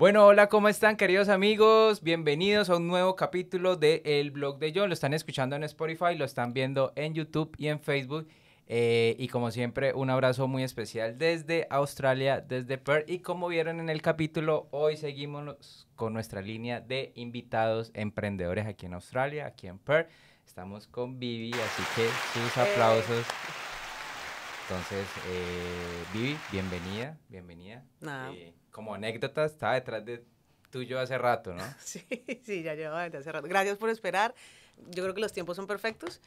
Bueno, hola, ¿cómo están queridos amigos? Bienvenidos a un nuevo capítulo de El Blog de Yo, Lo están escuchando en Spotify, lo están viendo en YouTube y en Facebook. Eh, y como siempre, un abrazo muy especial desde Australia, desde Perth. Y como vieron en el capítulo, hoy seguimos con nuestra línea de invitados emprendedores aquí en Australia, aquí en Perth. Estamos con Vivi, así que sus eh. aplausos. Entonces, eh, Vivi, bienvenida, bienvenida como anécdota estaba detrás de tuyo hace rato, ¿no? Sí, sí, ya llevaba desde hace rato. Gracias por esperar. Yo creo que los tiempos son perfectos.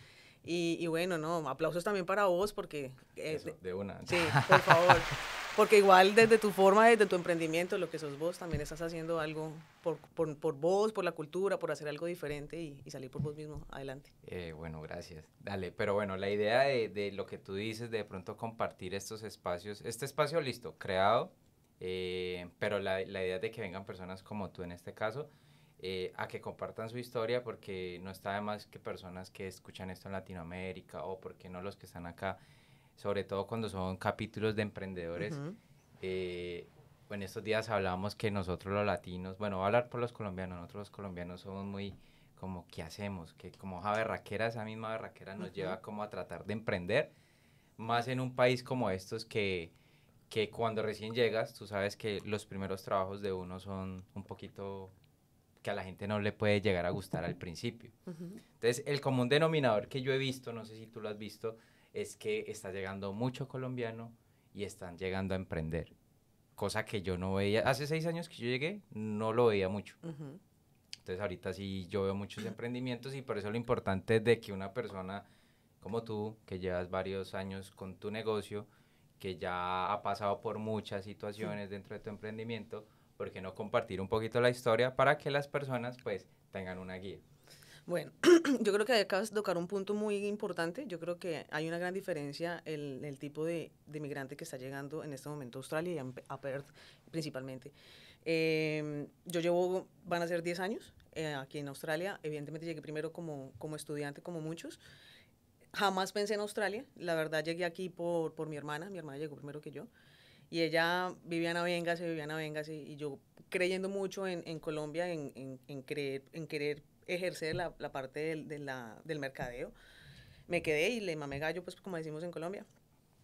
Y, y bueno, no, aplausos también para vos porque... Eh, de una. Sí, por favor. Porque igual desde tu forma, desde tu emprendimiento, lo que sos vos, también estás haciendo algo por, por, por vos, por la cultura, por hacer algo diferente y, y salir por vos mismo adelante. Eh, bueno, gracias. Dale, pero bueno, la idea de, de lo que tú dices, de pronto compartir estos espacios, este espacio listo, creado, eh, pero la, la, idea es de que vengan personas como tú en este caso eh, a que compartan su historia porque no está de más que personas que escuchan esto en Latinoamérica o porque no los que están acá, sobre todo cuando son capítulos de emprendedores. Eh, en estos días hablábamos que nosotros los latinos, bueno, voy a hablar por los colombianos, nosotros los colombianos somos muy como, ¿qué hacemos? Que como jaberraquera, esa misma berraquera nos lleva como a tratar de emprender, más en un país como estos que que cuando recién llegas, tú sabes que los primeros trabajos de uno son un poquito que a la gente no le puede llegar a gustar al principio. Entonces, el común denominador que yo he visto, no sé si tú lo has visto, es que está llegando mucho colombiano y están llegando a emprender, cosa que yo no veía, hace seis años que yo llegué, no lo veía mucho. Entonces, ahorita sí yo veo muchos emprendimientos y por eso lo importante es de que una persona como tú, que llevas varios años con tu negocio, que ya ha pasado por muchas situaciones dentro de tu emprendimiento, ¿por qué no compartir un poquito la historia para que las personas pues tengan una guía? Bueno, yo creo que acabas de tocar un punto muy importante. Yo creo que hay una gran diferencia en el, el tipo de, de, migrante que está llegando en este momento a Australia y a Perth principalmente. Em, yo llevo, van a ser 10 años eh, aquí en Australia. Evidentemente llegué primero como, como estudiante, como muchos. Jamás pensé en Australia. La verdad, llegué aquí por, por mi hermana. Mi hermana llegó primero que yo. Y ella, vivía en Viviana, vivía en véngase. Y yo creyendo mucho en, en Colombia, en, en, en, creer, en querer ejercer la, la parte del, del mercadeo, me quedé y le mamé gallo, pues como decimos en Colombia,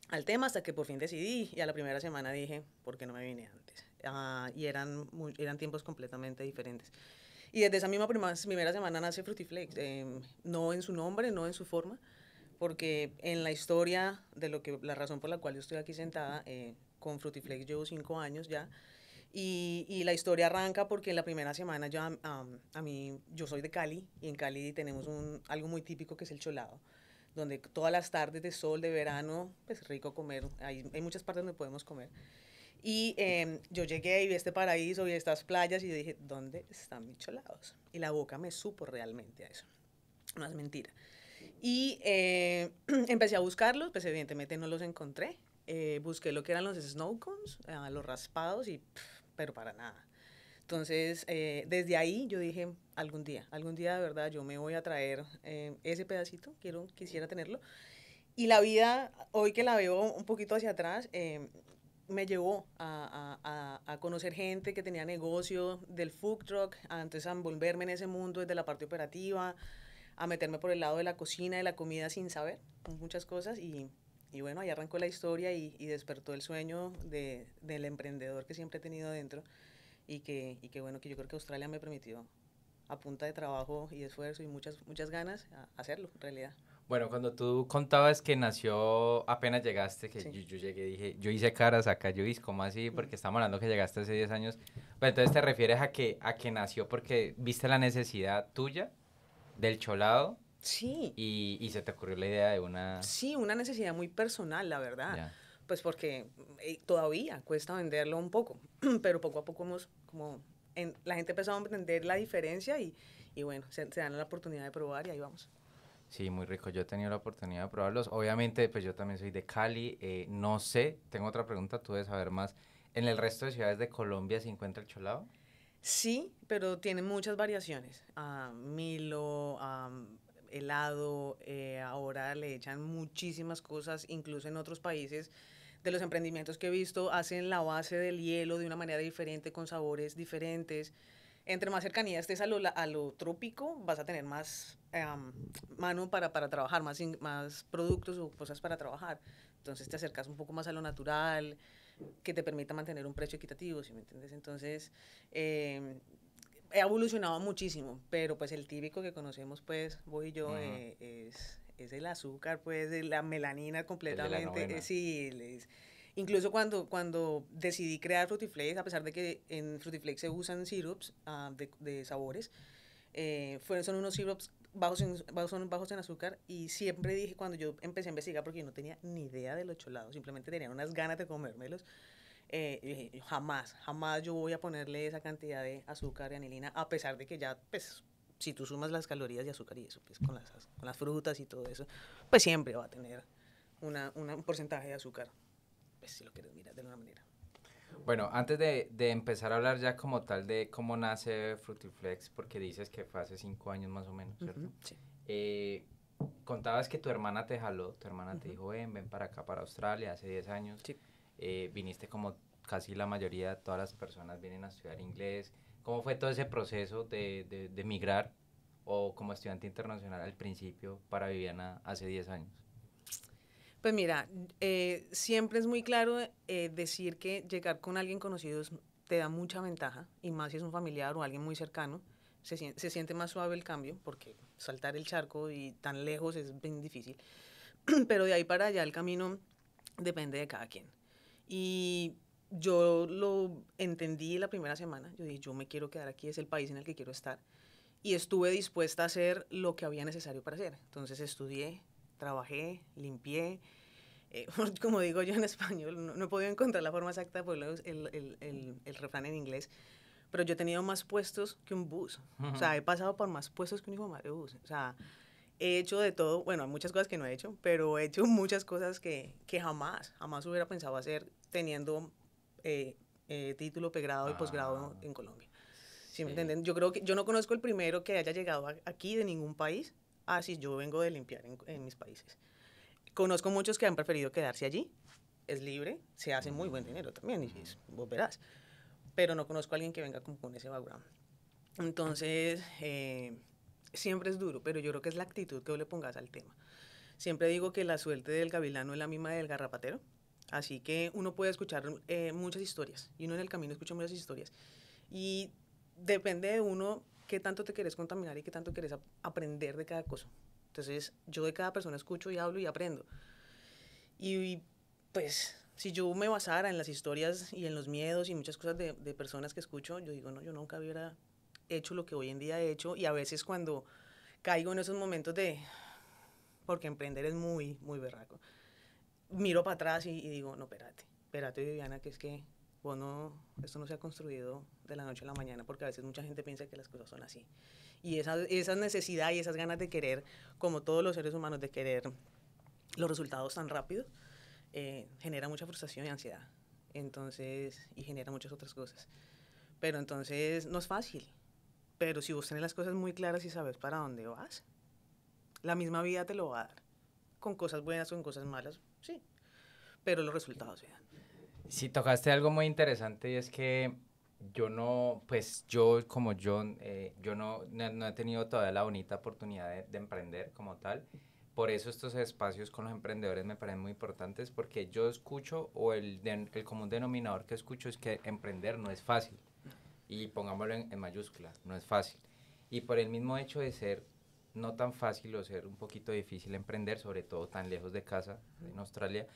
al tema hasta que por fin decidí. Y a la primera semana dije, ¿por qué no me vine antes? Ah, y eran, eran tiempos completamente diferentes. Y desde esa misma primera, primera semana nace frutiflex eh, em, no en su nombre, no en su forma, porque en la historia de lo que la razón por la cual yo estoy aquí sentada eh, con Frutiflex llevo cinco años ya y, y, la historia arranca porque en la primera semana yo a mí yo soy de Cali y en Cali tenemos un, algo muy típico que es el cholado donde todas las tardes de sol de verano pues rico comer hay, hay muchas partes donde podemos comer y em, yo llegué y vi este paraíso vi estas playas y dije dónde están mis cholados y la boca me supo realmente a eso no es mentira y eh, empecé a buscarlos, pues evidentemente no los encontré. Eh, busqué lo que eran los snow cones, ah, los raspados, y, pero para nada. Entonces, eh, desde ahí yo dije, algún día, algún día de verdad yo me voy a traer ese pedacito, quiero, quisiera tenerlo. Y la vida, hoy que la veo un poquito hacia atrás, me llevó a, a, a, conocer gente que tenía negocio del food truck, antes a envolverme en ese mundo desde la parte operativa, a meterme por el lado de la cocina, de la comida sin saber muchas cosas y, bueno, ahí arrancó la historia y, despertó el sueño del emprendedor que siempre he tenido dentro y que, y que bueno, que yo creo que Australia me permitió a punta de trabajo y esfuerzo y muchas, muchas ganas hacerlo en realidad. Bueno, cuando tú contabas que nació apenas llegaste, que yo, llegué dije, yo hice caras acá, yo hice como así, porque estamos hablando que llegaste hace 10 años. Pero entonces te refieres a que, a que nació porque viste la necesidad tuya del cholado. Sí. Y, se te ocurrió la idea de una... Sí, una necesidad muy personal, la verdad. Pues porque eh, todavía cuesta venderlo un poco, pero poco a poco hemos como... la gente empezó a entender la diferencia y, y bueno, se, dan la oportunidad de probar y ahí vamos. Sí, muy rico. Yo he tenido la oportunidad de probarlos. Obviamente, pues yo también soy de Cali. Eh, no sé, tengo otra pregunta, tú debes saber más. ¿En el resto de ciudades de Colombia se encuentra el cholado? Sí, pero tiene muchas variaciones. Ah, Milo, ah, helado, eh, ahora le echan muchísimas cosas, incluso en otros países. De los emprendimientos que he visto, hacen la base del hielo de una manera diferente, con sabores diferentes. Entre más cercanía estés a lo, a trópico, vas a tener más ah, mano para, trabajar, más, más productos o cosas para trabajar. Entonces te acercas un poco más a lo natural, que te permita mantener un precio equitativo, ¿sí me entiendes? Entonces, em, he evolucionado muchísimo, pero pues el típico que conocemos, pues, vos y yo, eh, es, el azúcar, pues, la melanina completamente. El sí, incluso cuando, cuando decidí crear Frutiflex, a pesar de que en Frutiflex se usan syrups ah, de, sabores, eh, fueron, son unos syrups bajos en, son en azúcar y siempre dije cuando yo empecé a investigar, porque yo no tenía ni idea de los cholados, simplemente tenía unas ganas de comérmelos, eh, jamás, jamás yo voy a ponerle esa cantidad de azúcar y anilina, a pesar de que ya, pues, si tú sumas las calorías de azúcar y eso, pues, con las, frutas y todo eso, pues siempre va a tener un porcentaje de azúcar, pues, si lo quieres mirar de alguna manera. Bueno, antes de, empezar a hablar ya como tal de cómo nace Frutiflex, porque dices que fue hace cinco años más o menos, ¿cierto? sí. Eh, contabas que tu hermana te jaló, tu hermana te dijo, ven, ven para acá, para Australia, hace diez años. Eh, viniste como casi la mayoría de todas las personas vienen a estudiar inglés. ¿Cómo fue todo ese proceso de, de, migrar o como estudiante internacional al principio para Viviana hace diez años? Pues mira, eh, siempre es muy claro eh, decir que llegar con alguien conocido te da mucha ventaja, y más si es un familiar o alguien muy cercano. Se, se siente más suave el cambio, porque saltar el charco y tan lejos es bien difícil. Pero de ahí para allá el camino depende de cada quien. Y yo lo entendí la primera semana. Yo dije, yo me quiero quedar aquí, es el país en el que quiero estar. Y estuve dispuesta a hacer lo que había necesario para hacer. Entonces estudié, trabajé, limpié. Eh, como digo yo en español, no, he podido encontrar la forma exacta por pues, el, el, el, el, refrán en inglés, pero yo he tenido más puestos que un bus. O sea, he pasado por más puestos que un hijo de bus. O sea, he hecho de todo. Bueno, hay muchas cosas que no he hecho, pero he hecho muchas cosas que, que jamás, jamás hubiera pensado hacer teniendo eh, eh, título, pregrado y posgrado ah. en Colombia. ¿Sí, me entienden? Yo creo que yo no conozco el primero que haya llegado aquí de ningún país ah, sí, yo vengo de limpiar en, mis países. Conozco muchos que han preferido quedarse allí, es libre, se hace muy buen dinero también, y es, vos verás. Pero no conozco a alguien que venga con, ese background. Entonces, eh, siempre es duro, pero yo creo que es la actitud que tú le pongas al tema. Siempre digo que la suerte del gavilano es la misma del garrapatero, así que uno puede escuchar eh, muchas historias, y uno en el camino escucha muchas historias. Y depende de uno qué tanto te querés contaminar y qué tanto querés aprender de cada cosa. Entonces, yo de cada persona escucho y hablo y aprendo. Y, pues, si yo me basara en las historias y en los miedos y muchas cosas de, personas que escucho, yo digo, no, yo nunca hubiera hecho lo que hoy en día he hecho. Y a veces cuando caigo en esos momentos de, porque emprender es muy, muy berraco, miro para atrás y, y digo, no, espérate, espérate Viviana, que es que bueno, esto no se ha construido de la noche a la mañana, porque a veces mucha gente piensa que las cosas son así. Y esa, necesidad y esas ganas de querer, como todos los seres humanos, de querer los resultados tan rápido, eh, genera mucha frustración y ansiedad. Entonces, y genera muchas otras cosas. Pero entonces no es fácil. Pero si vos tenés las cosas muy claras y sabes para dónde vas, la misma vida te lo va a dar. Con cosas buenas, con cosas malas, sí. Pero los resultados se dan. Sí, tocaste algo muy interesante y es que yo no, pues yo como eh, yo, yo no, no, he tenido todavía la bonita oportunidad de, emprender como tal. Por eso estos espacios con los emprendedores me parecen muy importantes porque yo escucho o el, el común denominador que escucho es que emprender no es fácil. Y pongámoslo en, mayúscula no es fácil. Y por el mismo hecho de ser no tan fácil o ser un poquito difícil emprender, sobre todo tan lejos de casa, en Australia,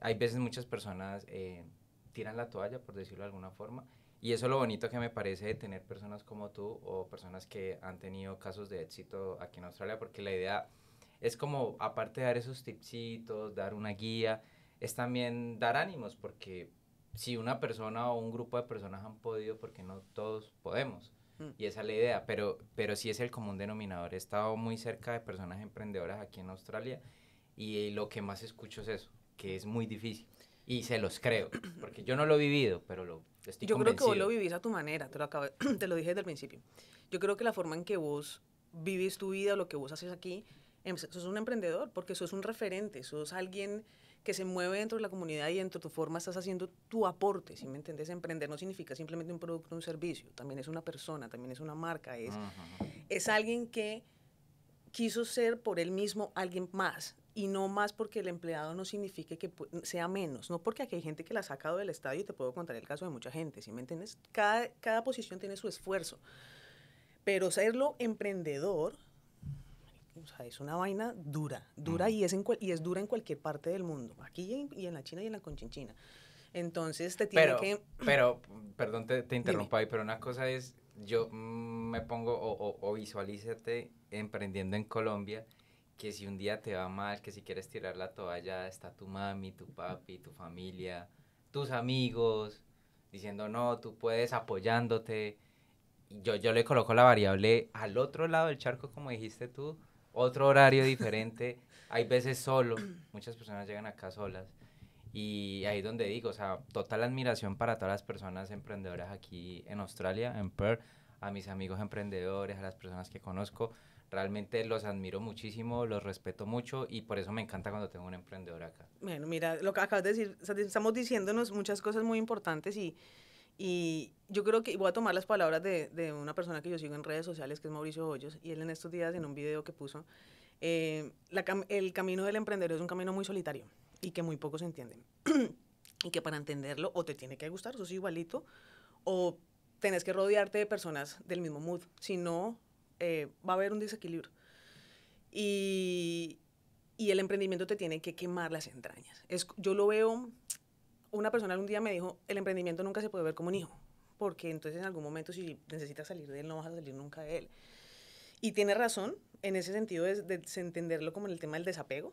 hay veces muchas personas eh, tiran la toalla, por decirlo de alguna forma, y eso es lo bonito que me parece de tener personas como tú o personas que han tenido casos de éxito aquí en Australia, porque la idea es como, aparte de dar esos tipsitos, dar una guía, es también dar ánimos, porque si una persona o un grupo de personas han podido, porque no todos podemos. Mm. Y esa es la idea, pero, pero sí es el común denominador. He estado muy cerca de personas emprendedoras aquí en Australia y lo que más escucho es eso que es muy difícil. Y se los creo, porque yo no lo he vivido, pero lo estoy Yo creo que vos lo vivís a tu manera, te lo, te lo dije desde el principio. Yo creo que la forma en que vos vivís tu vida, lo que vos haces aquí, em, sos un emprendedor, porque sos un referente, sos alguien que se mueve dentro de la comunidad y dentro de tu forma estás haciendo tu aporte, si me entendés? Emprender no significa simplemente un producto, un servicio, también es una persona, también es una marca, es, es alguien que quiso ser por él mismo alguien más y no más porque el empleado no signifique que sea menos, no porque aquí hay gente que la ha sacado del estadio y te puedo contar el caso de mucha gente, ¿sí me entiendes? Cada, cada posición tiene su esfuerzo, pero serlo emprendedor o sea, es una vaina dura, dura y, es en y es dura en cualquier parte del mundo, aquí y en, la China y en la Conchinchina. Entonces te tiene que... Pero, perdón, te, interrumpo ahí, pero una cosa es, yo mm, me pongo o, o, o visualízate emprendiendo en Colombia que si un día te va mal, que si quieres tirar la toalla, está tu mami, tu papi, tu familia, tus amigos, diciendo no, tú puedes, apoyándote. Yo, yo le coloco la variable al otro lado del charco, como dijiste tú, otro horario diferente. Hay veces solo, muchas personas llegan acá solas. Y ahí donde digo, o sea, total admiración para todas las personas emprendedoras aquí en Australia, en Perth, a mis amigos emprendedores, a las personas que conozco realmente los admiro muchísimo, los respeto mucho y por eso me encanta cuando tengo un emprendedor acá. Bueno, mira, lo que acabas de decir, estamos diciéndonos muchas cosas muy importantes y, y yo creo que voy a tomar las palabras de, de, una persona que yo sigo en redes sociales, que es Mauricio Hoyos, y él en estos días en un video que puso, eh, el camino del emprendedor es un camino muy solitario y que muy pocos entienden. y que para entenderlo o te tiene que gustar, sos igualito, o tenés que rodearte de personas del mismo mood, si no eh, va a haber un desequilibrio. Y, el emprendimiento te tiene que quemar las entrañas. Es, yo lo veo, una persona algún día me dijo, el emprendimiento nunca se puede ver como un hijo, porque entonces en algún momento si necesitas salir de él, no vas a salir nunca de él. Y tiene razón en ese sentido de, de entenderlo como en el tema del desapego,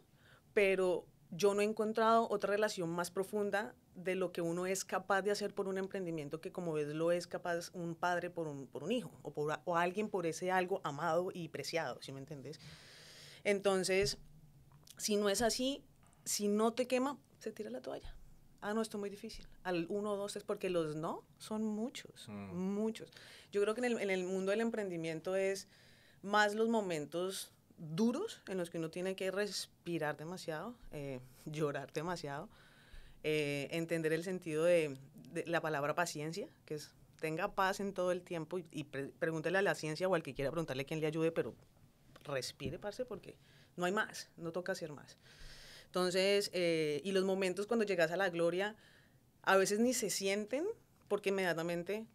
pero yo no he encontrado otra relación más profunda de lo que uno es capaz de hacer por un emprendimiento que como ves lo es capaz un padre por un, hijo o, o alguien por ese algo amado y preciado, si me entendés? Entonces, si no es así, si no te quema, se tira la toalla. Ah, no, esto es muy difícil. Al o 2, es porque los no son muchos, mm. muchos. Yo creo que en el, en el mundo del emprendimiento es más los momentos duros en los que uno tiene que respirar demasiado, eh, llorar demasiado, eh, entender el sentido de, la palabra paciencia, que es tenga paz en todo el tiempo y, pregúntele a la ciencia o al que quiera preguntarle quién le ayude, pero respire, parce, porque no hay más, no toca hacer más. Entonces, eh, y los momentos cuando llegas a la gloria, a veces ni se sienten porque inmediatamente,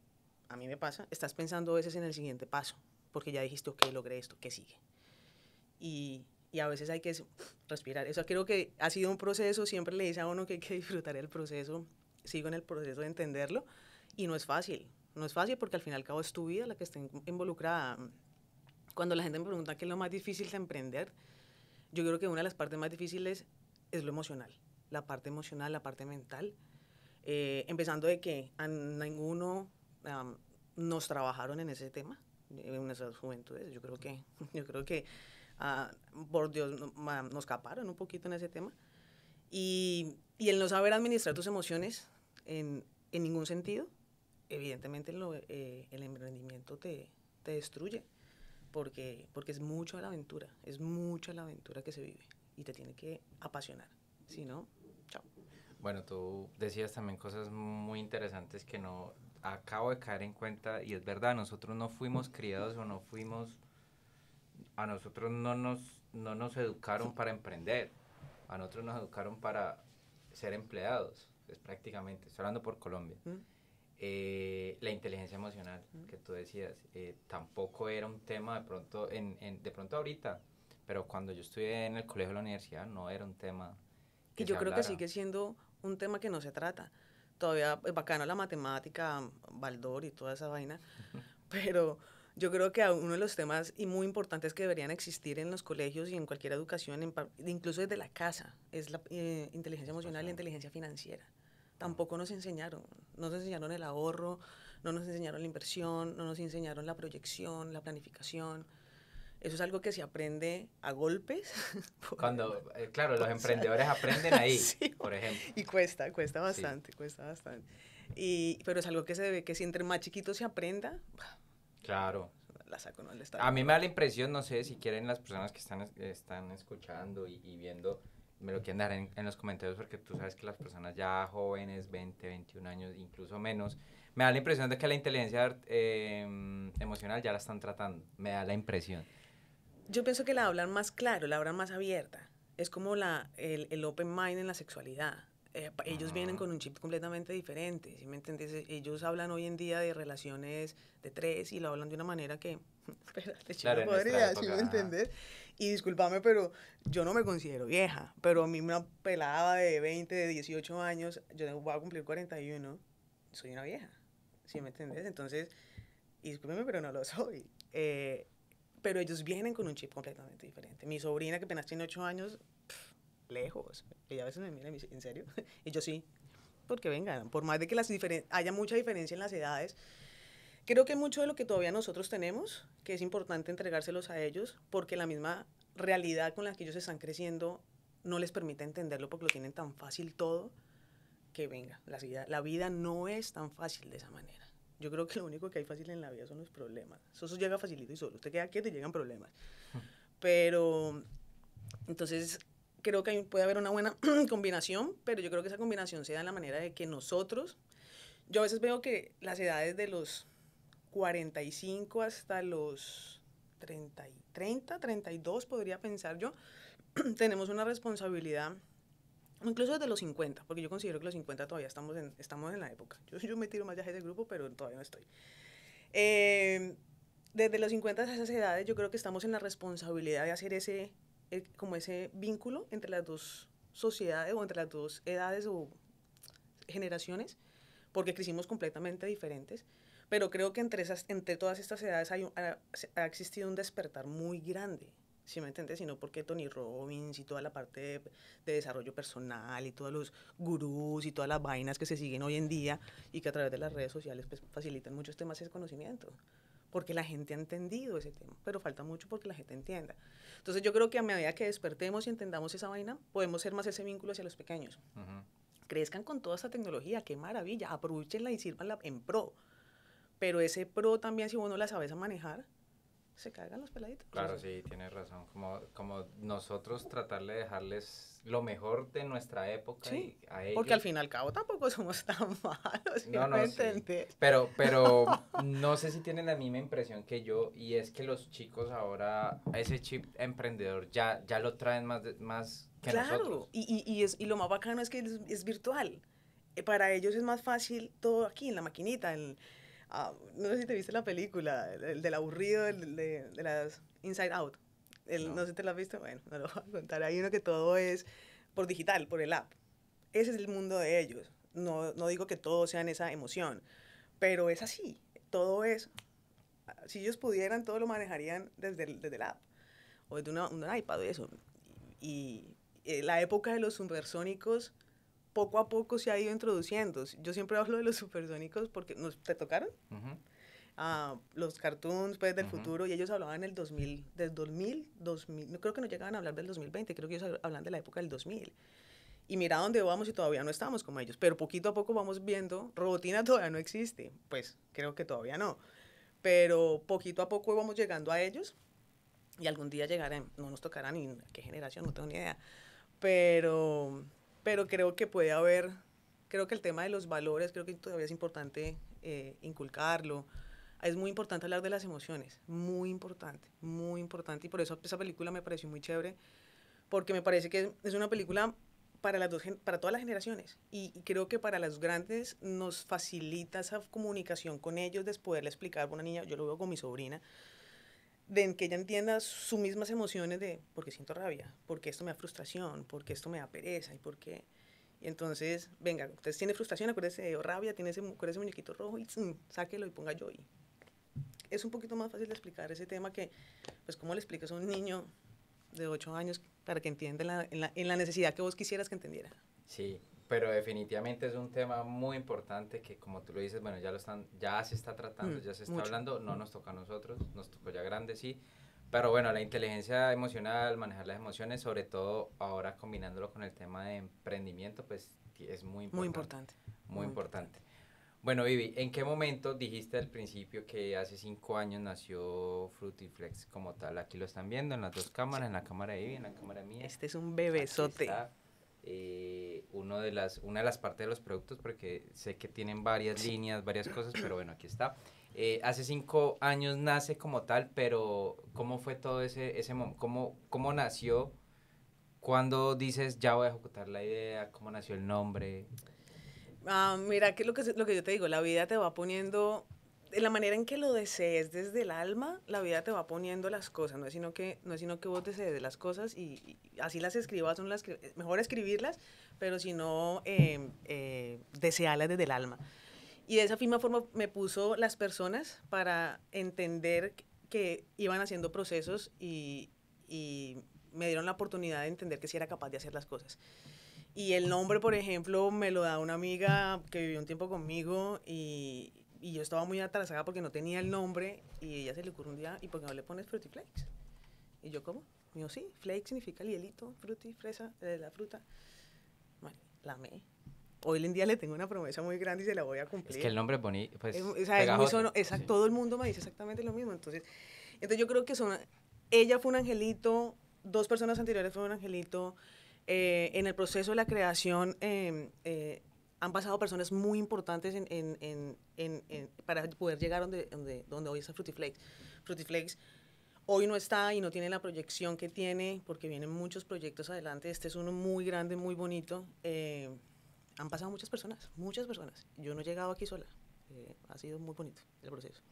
a mí me pasa, estás pensando a veces en el siguiente paso, porque ya dijiste, ok, logré esto, ¿qué sigue? y, a veces hay que respirar. Eso creo que ha sido un proceso, siempre le dice a uno que hay que disfrutar el proceso, sigo en el proceso de entenderlo y no es fácil, no es fácil porque al fin y al cabo es tu vida la que está involucrada. Cuando la gente me pregunta qué es lo más difícil de emprender, yo creo que una de las partes más difíciles es lo emocional, la parte emocional, la parte mental, eh, empezando de que a ninguno nos trabajaron en ese tema en nuestras juventudes. Yo creo que, yo creo que por Dios, nos escaparon un poquito en ese tema. Y, el no saber administrar tus emociones en, ningún sentido, evidentemente eh, el emprendimiento te, destruye, porque, porque es mucho la aventura, es mucho la aventura que se vive y te tiene que apasionar. Si no, chao. Bueno, tú decías también cosas muy interesantes que no acabo de caer en cuenta y es verdad, nosotros no fuimos criados o no fuimos a nosotros no nos, no nos educaron para emprender, a nosotros nos educaron para ser empleados, es prácticamente, estoy hablando por Colombia. Mm. Eh, la inteligencia emocional mm. que tú decías, eh, tampoco era un tema de pronto, en, en, de pronto ahorita, pero cuando yo estudié en el colegio de la universidad no era un tema. Que yo creo que sigue siendo un tema que no se trata. Todavía es bacano la matemática, Baldor y toda esa vaina, pero yo creo que uno de los temas y muy importantes que deberían existir en los colegios y en cualquier educación, incluso desde la casa, es la eh, inteligencia emocional y la inteligencia financiera. Tampoco nos enseñaron, no nos enseñaron el ahorro, no nos enseñaron la inversión, no nos enseñaron la proyección, la planificación. Eso es algo que se aprende a golpes. Cuando, eh, claro, los emprendedores aprenden ahí, por ejemplo. Y cuesta, cuesta bastante, cuesta bastante. Y, pero es algo que se debe que si entre más chiquito se aprenda, Claro. A mí me da la impresión, no sé si quieren las personas que están, están escuchando y, viendo, me lo quieren dar en, los comentarios porque tú sabes que las personas ya jóvenes, 20, 21 años, incluso menos, me da la impresión de que la inteligencia eh, emocional ya la están tratando. Me da la impresión. Yo pienso que la hablan más claro, la hablan más abierta. Es como la, el, el open mind en la sexualidad. Eh, ellos vienen ah. con un chip completamente diferente, si me entendés? E, ellos hablan hoy en día de relaciones de tres y la hablan de una manera que, espérate, chico, podría, ¿sí me entiendes, Y discúlpame, pero yo no me considero vieja, pero a mí una pelada de 20, de 18 años, yo voy a cumplir 41, soy una vieja, si me entendés? Entonces, pero no lo soy. Eh, pero ellos vienen con un chip completamente diferente. Mi sobrina, que apenas tiene 8 años, lejos. Ella a veces me mira y me ¿en serio? Y yo sí, porque vengan, por más de que las haya mucha diferencia en las edades, creo que mucho de lo que todavía nosotros tenemos, que es importante entregárselos a ellos, porque la misma realidad con la que ellos están creciendo no les permite entenderlo porque lo tienen tan fácil todo, que venga, la, la vida no es tan fácil de esa manera. Yo creo que lo único que hay fácil en la vida son los problemas. Eso, eso llega facilito y solo. Usted queda quieto y llegan problemas. Pero, entonces, creo que puede haber una buena combinación, pero yo creo que esa combinación se da en la manera de que nosotros, yo a veces veo que las edades de los 45 hasta los 30, 30 32 podría pensar yo, tenemos una responsabilidad incluso desde los 50, porque yo considero que los 50 todavía estamos en, estamos en la época. Yo, yo me tiro más allá de ese grupo, pero todavía no estoy. Eh, desde los 50 a esas edades yo creo que estamos en la responsabilidad de hacer ese eh, como ese vínculo entre las dos sociedades o entre las dos edades o generaciones, porque crecimos completamente diferentes. Pero creo que entre, entre todas estas edades hay ha, existido un despertar muy grande, si me entiendes, sino porque Tony Robbins y toda la parte de, desarrollo personal y todos los gurús y todas las vainas que se siguen hoy en día y que a través de las redes sociales pues, facilitan muchos temas de conocimiento porque la gente ha entendido ese tema, pero falta mucho porque la gente entienda. Entonces yo creo que a medida que despertemos y entendamos esa vaina, podemos ser más ese vínculo hacia los pequeños. Crezcan con toda esa tecnología, qué maravilla, aprovechenla y sirvanla en pro. Pero ese pro también, si uno la sabe manejar, se cagan los peladitos. Claro, sí, tienes razón. Como, como nosotros tratarle de dejarles lo mejor de nuestra época sí, Porque al fin y al cabo tampoco somos tan malos. No, no, Pero, pero no sé si tienen la misma impresión que yo y es que los chicos ahora, ese chip emprendedor ya, ya lo traen más, más que claro, Y, y, y lo más bacano es que es, es virtual. Eh, para ellos es más fácil todo aquí, en la maquinita, en Ah, no sé si te viste la película, el, del aburrido, el de, de las Inside Out. no. sé si te la visto, bueno, no lo voy a contar. Hay uno que todo es por digital, por el app. Ese es el mundo de ellos. No, no digo que todos sean esa emoción, pero es así. Todo es, si ellos pudieran, todo lo manejarían desde el, desde app o desde un iPad o eso. Y, y, eh, la época de los supersónicos poco a poco se ha ido introduciendo. Yo siempre hablo de los supersónicos porque nos te tocaron. Ah, los cartoons pues, del futuro y ellos hablaban del 2000, del 2000, 2000, no creo que no llegaban a hablar del 2020, creo que ellos hablan de la época del 2000. Y mira dónde vamos y todavía no estamos como ellos, pero poquito a poco vamos viendo, Robotina todavía no existe, pues creo que todavía no, pero poquito a poco vamos llegando a ellos y algún día llegarán, no nos tocarán ni qué generación, no tengo ni idea, pero pero creo que puede haber, creo que el tema de los valores, creo que todavía es importante eh, inculcarlo. Es muy importante hablar de las emociones, muy importante, muy importante. Y por eso esa película me pareció muy chévere, porque me parece que es una película para, las dos, para todas las generaciones. Y, creo que para las grandes nos facilita esa comunicación con ellos, de poderle explicar a una niña, yo lo veo con mi sobrina, de que ella entienda sus mismas emociones de ¿por qué siento rabia, porque esto me da frustración, porque esto me da pereza y por qué? Y entonces, venga, usted tiene frustración, acuérdese o oh, rabia, tiene ese, acuérdese muñequito rojo y sáquelo y ponga yo. es un poquito más fácil de explicar ese tema que, pues, ¿cómo le explicas a un niño de 8 años para que entienda en, la, en la necesidad que vos quisieras que entendiera? Sí, pero definitivamente es un tema muy importante que como tú lo dices, bueno, ya lo están, ya se está tratando, mm, ya se está hablando, no mm. nos toca a nosotros, nos tocó ya grande, sí, pero bueno, la inteligencia emocional, manejar las emociones, sobre todo ahora combinándolo con el tema de emprendimiento, pues es muy importante. Muy importante. Muy, importante. Bueno, Vivi, ¿en qué momento dijiste al principio que hace cinco años nació Fruitiflex como tal? Aquí lo están viendo en las dos cámaras, en la cámara de Vivi, en la cámara mía. Este es un bebesote. está eh, uno de las, una de las partes de los productos, porque sé que tienen varias líneas, varias cosas, pero bueno, aquí está. Eh, hace cinco años nace como tal, pero ¿cómo fue todo ese, ese momento? ¿Cómo, nació? ¿Cuándo dices ya voy a ejecutar la idea? ¿Cómo nació el nombre? Ah, mira, que lo que, lo que yo te digo, la vida te va poniendo la manera en que lo desees desde el alma, la vida te va poniendo las cosas, no es sino que, no es sino que vos desees las cosas y, así las escribas, son las, eh, mejor escribirlas, pero si no, em, eh, desearlas desde el alma. Y de esa misma forma me puso las personas para entender que iban haciendo procesos y, y me dieron la oportunidad de entender que sí era capaz de hacer las cosas. Y el nombre, por ejemplo, me lo da una amiga que vivió un tiempo conmigo y, y yo estaba muy atrasada porque no tenía el nombre y ella se le ocurrió un día, ¿y porque no le pones Fruity Flakes? Y yo, ¿cómo? Me sí, Flakes significa hielito, fruity, fresa, de eh, la fruta. Bueno, la amé. Hoy en día le tengo una promesa muy grande y se la voy a cumplir. Es que el nombre es Todo el mundo me dice exactamente lo mismo. Entonces, entonces yo creo que son... Ella fue un angelito, dos personas anteriores fueron un angelito. Eh, en el proceso de la creación... Em, eh, han pasado personas muy importantes para poder llegar donde, donde, hoy está Fruity Flakes hoy no está y no tiene la proyección que tiene porque vienen muchos proyectos adelante. Este es uno muy grande, muy bonito. Eh, han pasado muchas personas, muchas personas. Yo no he llegado aquí sola. Eh, ha sido muy bonito el proceso.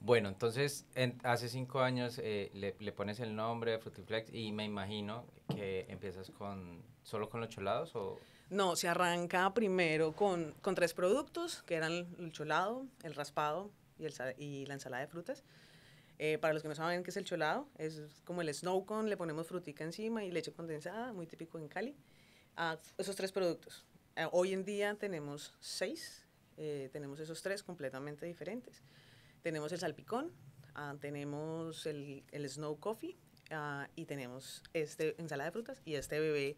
Bueno, entonces hace cinco años eh, le, pones el nombre de Flakes y me imagino que empiezas con solo con los cholados o no, se arranca primero con, tres productos, que eran el cholado, el raspado y, el, y la ensalada de frutas. Eh, para los que no saben qué es el cholado, es como el snow cone, le ponemos frutica encima y leche condensada, ah, muy típico en Cali. Ah, esos tres productos. Ah, hoy en día tenemos seis, eh, tenemos esos tres completamente diferentes. Tenemos el salpicón, ah, tenemos el, el, snow coffee y tenemos este ensalada de frutas y este bebé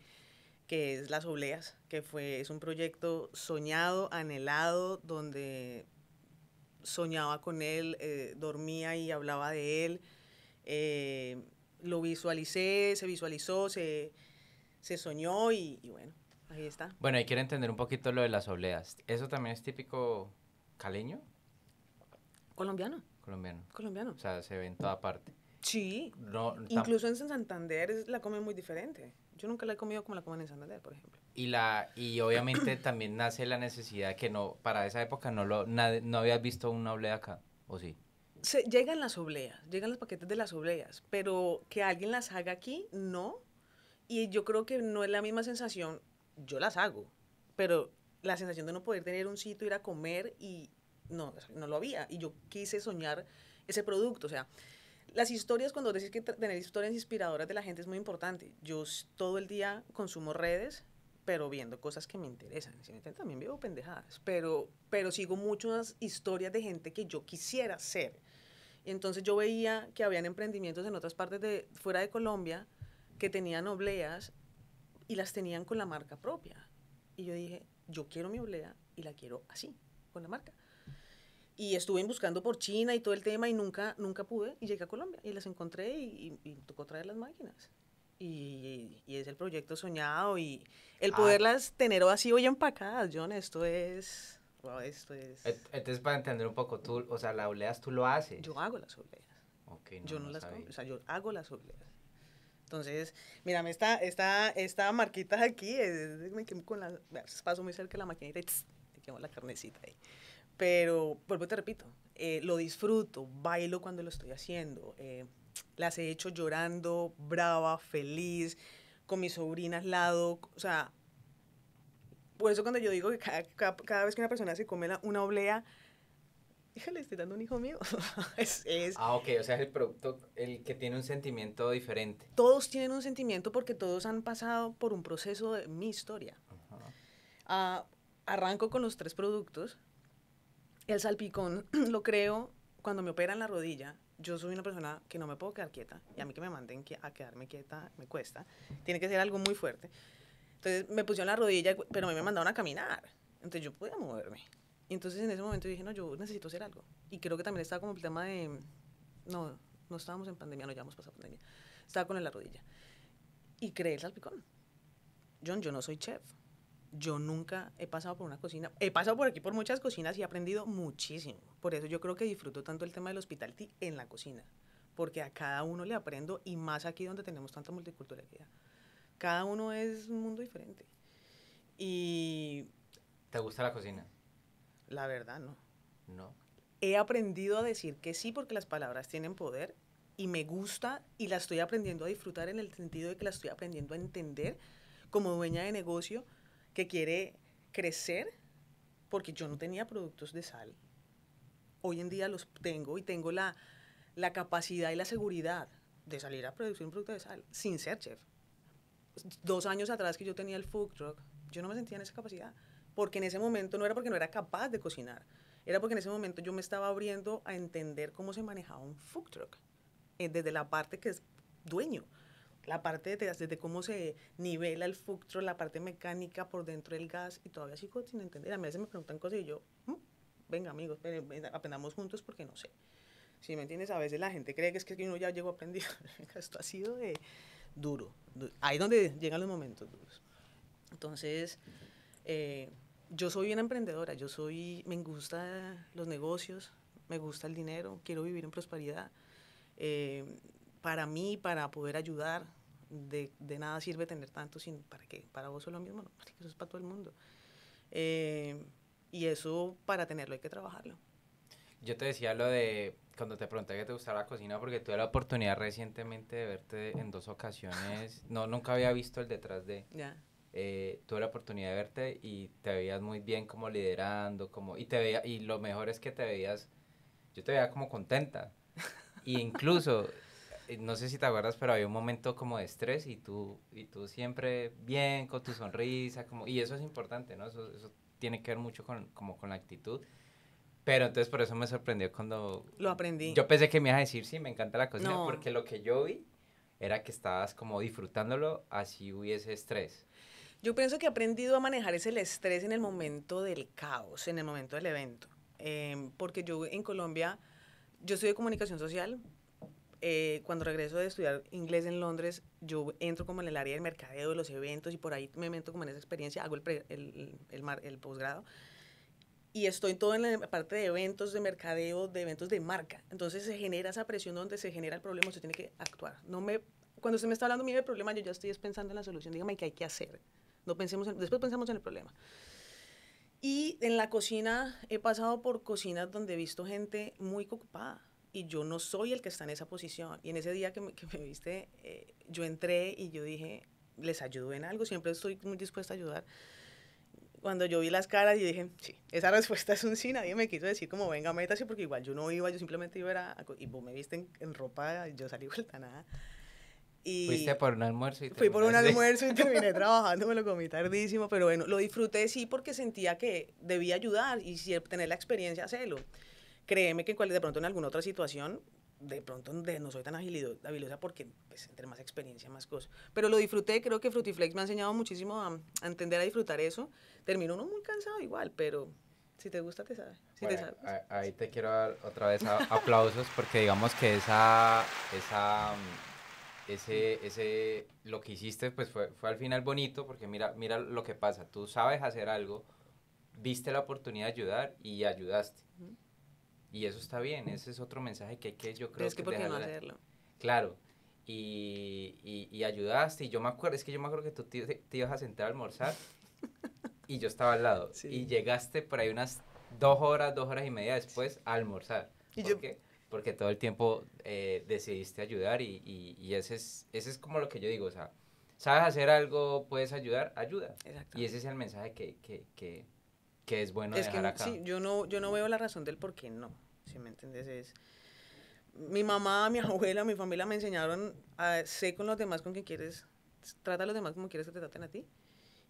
que es Las Obleas, que fue, es un proyecto soñado, anhelado, donde soñaba con él, eh, dormía y hablaba de él. Eh, lo visualicé, se visualizó, se, soñó y, bueno, ahí está. Bueno, y quiero entender un poquito lo de las obleas. ¿Eso también es típico caleño? Colombiano. Colombiano. Colombiano. O sea, se ve en toda parte. Sí. No, incluso en Santander la comen muy diferente. Yo nunca la he comido como la comen en Santander, por ejemplo. Y, la, y obviamente también nace la necesidad que no, para esa época no, lo, no habías visto una oblea acá, ¿o sí? llegan las obleas, llegan los paquetes de las obleas, pero que alguien las haga aquí, no. Y yo creo que no es la misma sensación, yo las hago, pero la sensación de no poder tener un sitio, ir a comer y no, no lo había. Y yo quise soñar ese producto, o sea, las historias, cuando decís que tener historias inspiradoras de la gente es muy importante. Yo todo el día consumo redes, pero viendo cosas que me interesan. También veo pendejadas, pero, pero sigo muchas historias de gente que yo quisiera ser. Entonces yo veía que habían emprendimientos en otras partes de fuera de Colombia que tenían obleas y las tenían con la marca propia. Y yo dije, yo quiero mi oblea y la quiero así, con la marca y estuve buscando por China y todo el tema y nunca, nunca pude y llegué a Colombia y las encontré y, y, tocó traer las máquinas. Y, y, es el proyecto soñado y el ah. poderlas tener así hoy empacadas, John, esto es... esto es... Entonces, para entender un poco, tú, o sea, las obleas tú lo haces. Yo hago las obleas. Okay, no, yo no, las hago, o sea, yo hago las obleas. Entonces, mírame, esta, esta, esta marquita aquí, me quemo con la, paso muy cerca de la maquinita y te quemo la carnecita ahí. Pero, vuelvo te repito, eh, lo disfruto, bailo cuando lo estoy haciendo. Eh, las he hecho llorando, brava, feliz, con mi sobrina al lado. O sea, por eso cuando yo digo que cada, cada, vez que una persona se come una oblea, le estoy dando un hijo mío. es, es, ah, ok, o sea, es el producto, el que tiene un sentimiento diferente. Todos tienen un sentimiento porque todos han pasado por un proceso de mi historia. Ah, arranco con los tres productos, el salpicón lo creo cuando me operan la rodilla. Yo soy una persona que no me puedo quedar quieta y a mí que me manden a quedarme quieta me cuesta. Tiene que ser algo muy fuerte. Entonces me pusieron la rodilla, pero me mandaron a caminar. Entonces yo podía moverme. Y entonces en ese momento dije, no, yo necesito hacer algo. Y creo que también estaba como el tema de, no, no estábamos en pandemia, no hemos pasado pandemia. Estaba con la rodilla. Y creé el salpicón. John, yo no soy chef yo nunca he pasado por una cocina, he pasado por aquí por muchas cocinas y he aprendido muchísimo. Por eso yo creo que disfruto tanto el tema del hospitality en la cocina, porque a cada uno le aprendo y más aquí donde tenemos tanta multiculturalidad. Cada uno es un mundo diferente. Y ¿Te gusta la cocina? La verdad no. No. He aprendido a decir que sí porque las palabras tienen poder y me gusta y la estoy aprendiendo a disfrutar en el sentido de que la estoy aprendiendo a entender como dueña de negocio que quiere crecer, porque yo no tenía productos de sal. Hoy en día los tengo y tengo la, la capacidad y la seguridad de salir a producir un producto de sal sin ser chef. Dos años atrás que yo tenía el food truck, yo no me sentía en esa capacidad, porque en ese momento no era porque no era capaz de cocinar, era porque en ese momento yo me estaba abriendo a entender cómo se manejaba un food truck, eh, desde la parte que es dueño la parte de, cómo se nivela el futuro la parte mecánica por dentro del gas, y todavía sigo sin entender. A veces me preguntan cosas y yo, mm, venga amigos, aprendamos juntos porque no sé. Si me entiendes, a veces la gente cree que es que uno ya llegó aprendido. Esto ha sido duro, Ahí es donde llegan los momentos duros. Entonces, eh, yo soy una emprendedora, yo soy, me gusta los negocios, me gusta el dinero, quiero vivir en prosperidad. Eh, para mí, para poder ayudar. De, de nada sirve tener tanto sin, ¿para qué? Para vos es lo mismo, no, eso es para todo el mundo. Eh, y eso para tenerlo hay que trabajarlo. Yo te decía lo de cuando te pregunté que te gustaba la cocina porque tuve la oportunidad recientemente de verte en dos ocasiones. No, nunca había visto el detrás de. Ya. Eh, tuve la oportunidad de verte y te veías muy bien como liderando, como y te veía y lo mejor es que te veías yo te veía como contenta. Y incluso eh, no sé si te acuerdas, pero había un momento como de estrés y tú, y tú siempre bien, con tu sonrisa, como, y eso es importante, ¿no? Eso, eso tiene que ver mucho con, como con la actitud. Pero entonces por eso me sorprendió cuando... Lo aprendí. Yo pensé que me ibas a decir, sí, me encanta la cocina, porque lo que yo vi era que estabas como disfrutándolo así hubiese estrés. Yo pienso que he aprendido a manejar ese estrés en el momento del caos, en el momento del evento. Em, porque yo en Colombia, yo soy de comunicación social, eh, cuando regreso de estudiar inglés en Londres, yo entro como en el área del mercadeo, de los eventos y por ahí me meto como en esa experiencia, hago el, el, posgrado y estoy todo en la parte de eventos, de mercadeo, de eventos de marca. Entonces se genera esa presión donde se genera el problema, usted tiene que actuar. No me, cuando usted me está hablando, mire el problema, yo ya estoy pensando en la solución, dígame qué hay que hacer. No pensemos después pensamos en el problema. Y en la cocina he pasado por cocinas donde he visto gente muy ocupada, y yo no soy el que está en esa posición. Y en ese día que me, viste, eh, yo entré y yo dije, les ayudo en algo, siempre estoy muy dispuesta a ayudar. Cuando yo vi las caras, y dije, sí, esa respuesta es un sí, nadie me quiso decir como, venga, métase, porque igual yo no iba, yo simplemente iba a... y vos me viste en, ropa, yo salí vuelta nada. Y Fuiste por un almuerzo y Fui por un almuerzo y terminé trabajando, me lo comí tardísimo, pero bueno, lo disfruté sí porque sentía que debía ayudar y tener la experiencia hacerlo créeme que de pronto en alguna otra situación, de pronto no soy tan habilidosa porque pues, entre más experiencia, más cosas. Pero lo disfruté, creo que Frutiflex me ha enseñado muchísimo a, entender, a disfrutar eso. Termino uno muy cansado igual, pero si te gusta, te sabe. Si te ahí te quiero dar otra vez aplausos porque digamos que esa, esa, ese, ese, lo que hiciste pues fue, fue al final bonito porque mira, mira lo que pasa, tú sabes hacer algo, viste la oportunidad de ayudar y ayudaste. Y eso está bien, ese es otro mensaje que hay que, yo creo es que, no hacerlo? Claro, y, y, y, ayudaste, y yo me acuerdo, es que yo me acuerdo que tú te, te ibas a sentar a almorzar y yo estaba al lado, y llegaste por ahí unas dos horas, dos horas y media después a almorzar. ¿Y yo? qué? Porque todo el tiempo eh, decidiste ayudar y, y, y, ese, es, ese es como lo que yo digo, o sea, sabes hacer algo, puedes ayudar, ayuda. Y ese es el mensaje que, que, que que es bueno es dejar que, acá. Sí, yo no, yo no veo la razón del por qué no, si me entiendes, es... Mi mamá, mi abuela, mi familia me enseñaron a ser con los demás con quien quieres, trata a los demás como quieres que te traten a ti.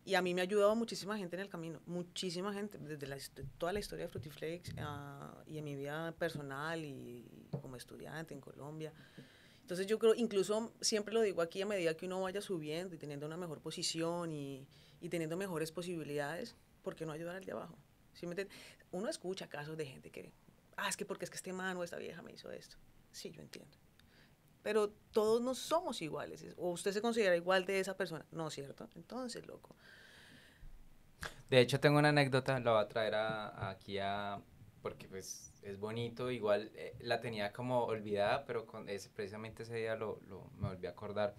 Y a mí me ha ayudado muchísima gente en el camino, muchísima gente, desde toda la historia de Frutiflex ah, y en mi vida personal y, y como estudiante en Colombia. Entonces yo creo, incluso siempre lo digo aquí, a medida que uno vaya subiendo y teniendo una mejor posición y, y teniendo mejores posibilidades, ¿por qué no ayudar al de abajo? Uno escucha casos de gente que, ah, es que porque es que este mano, esta vieja me hizo esto. Sí, yo entiendo. Pero todos no somos iguales. O usted se considera igual de esa persona. No, ¿cierto? Entonces, loco. De hecho, tengo una anécdota, la voy a traer aquí a... Porque pues es bonito, igual eh, la tenía como olvidada, pero con ese, precisamente ese día lo, lo, me volví a acordar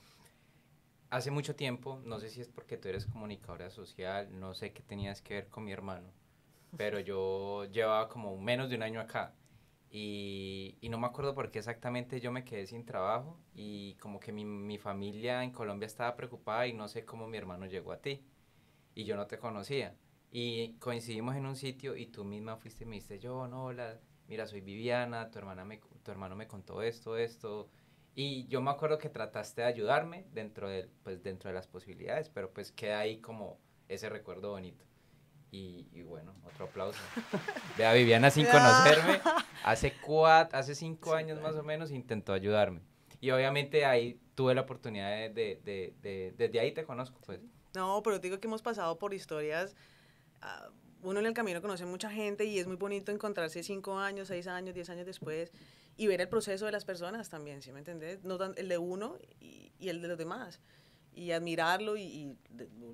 hace mucho tiempo, no sé si es porque tú eres comunicadora social, no sé qué tenías que ver con mi hermano, pero yo llevaba como menos de un año acá y, no me acuerdo por qué exactamente yo me quedé sin trabajo y como que mi, familia en Colombia estaba preocupada y no sé cómo mi hermano llegó a ti y yo no te conocía. Y coincidimos en un sitio y tú misma fuiste y me dijiste, yo, no, hola, mira, soy Viviana, tu, hermana tu hermano me contó esto, esto, y yo me acuerdo que trataste de ayudarme dentro de, pues, dentro de las posibilidades, pero pues queda ahí como ese recuerdo bonito. Y, bueno, otro aplauso. vea Viviana sin conocerme. Hace, cuatro, hace cinco años más o menos intentó ayudarme. Y obviamente ahí tuve la oportunidad de, de, de, desde ahí te conozco. Pues. No, pero digo que hemos pasado por historias... Ah, uno en el camino conoce mucha gente y es muy bonito encontrarse cinco años, seis años, diez años después y ver el proceso de las personas también, ¿sí me entendés? No tan, el de uno y, el de los demás. Y admirarlo y, y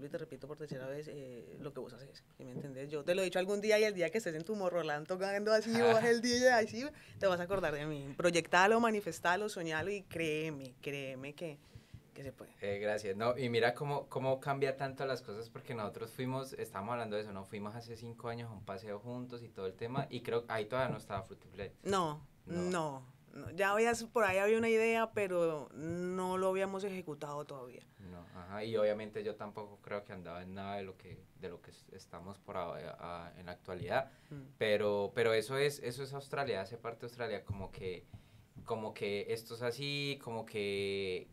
te, repito por tercera vez eh, lo que vos haces, ¿sí me entendés? Yo te lo he dicho algún día y el día que estés en tu rolando tocando así, ah. el día así, te vas a acordar de mí. Proyectalo, manifestalo, soñalo y créeme, créeme que, que se puede. Eh, gracias. No, y mira cómo, cómo cambia tanto las cosas, porque nosotros fuimos, estábamos hablando de eso, ¿no? Fuimos hace cinco años a un paseo juntos y todo el tema, y creo que ahí todavía no estaba Fruity Plate. No. No. Ya había, por ahí había una idea, pero no lo habíamos ejecutado todavía. No, ajá, y obviamente yo tampoco creo que andaba en nada de lo que, de lo que estamos por a, en la actualidad, mm. pero, pero eso es, eso es Australia, hace parte de Australia, como que, como que esto es así, como que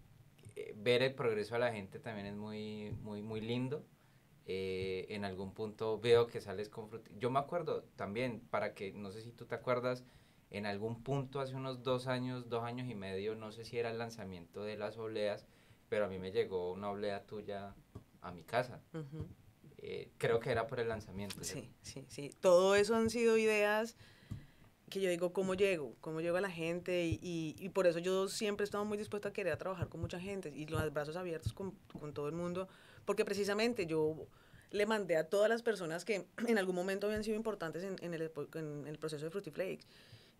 eh, ver el progreso de la gente también es muy, muy, muy lindo. Eh, en algún punto veo que sales con Yo me acuerdo también, para que, no sé si tú te acuerdas, en algún punto hace unos dos años, dos años y medio, no sé si era el lanzamiento de las obleas, pero a mí me llegó una oblea tuya a mi casa. Eh, creo que era por el lanzamiento. Sí, sí, sí. Todo eso han sido ideas que yo digo, ¿cómo llego? ¿Cómo llego a la gente? Y, y, por eso yo siempre he estado muy dispuesta a querer trabajar con mucha gente y los brazos abiertos con, con todo el mundo, porque precisamente yo le mandé a todas las personas que en algún momento habían sido importantes en, en, el, en el, proceso de Fruity Flakes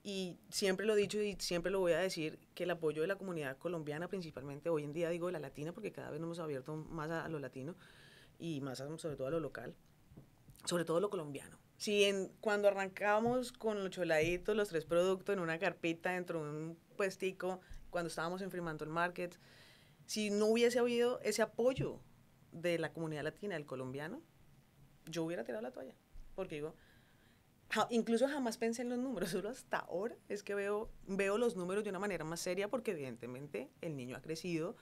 y siempre lo he dicho y siempre lo voy a decir, que el apoyo de la comunidad colombiana, principalmente hoy en día digo de la latina, porque cada vez nos hemos abierto más a, lo latino y más sobre todo a lo local, sobre todo lo colombiano. Si en, cuando arrancamos con los choladitos, los tres productos en una carpita, dentro de un puestico, cuando estábamos en Fremantle Market, si no hubiese habido ese apoyo de la comunidad latina, del colombiano, yo hubiera tirado la toalla. Porque digo, incluso jamás pensé en los números, solo hasta ahora es que veo, veo los números de una manera más seria porque evidentemente el niño ha crecido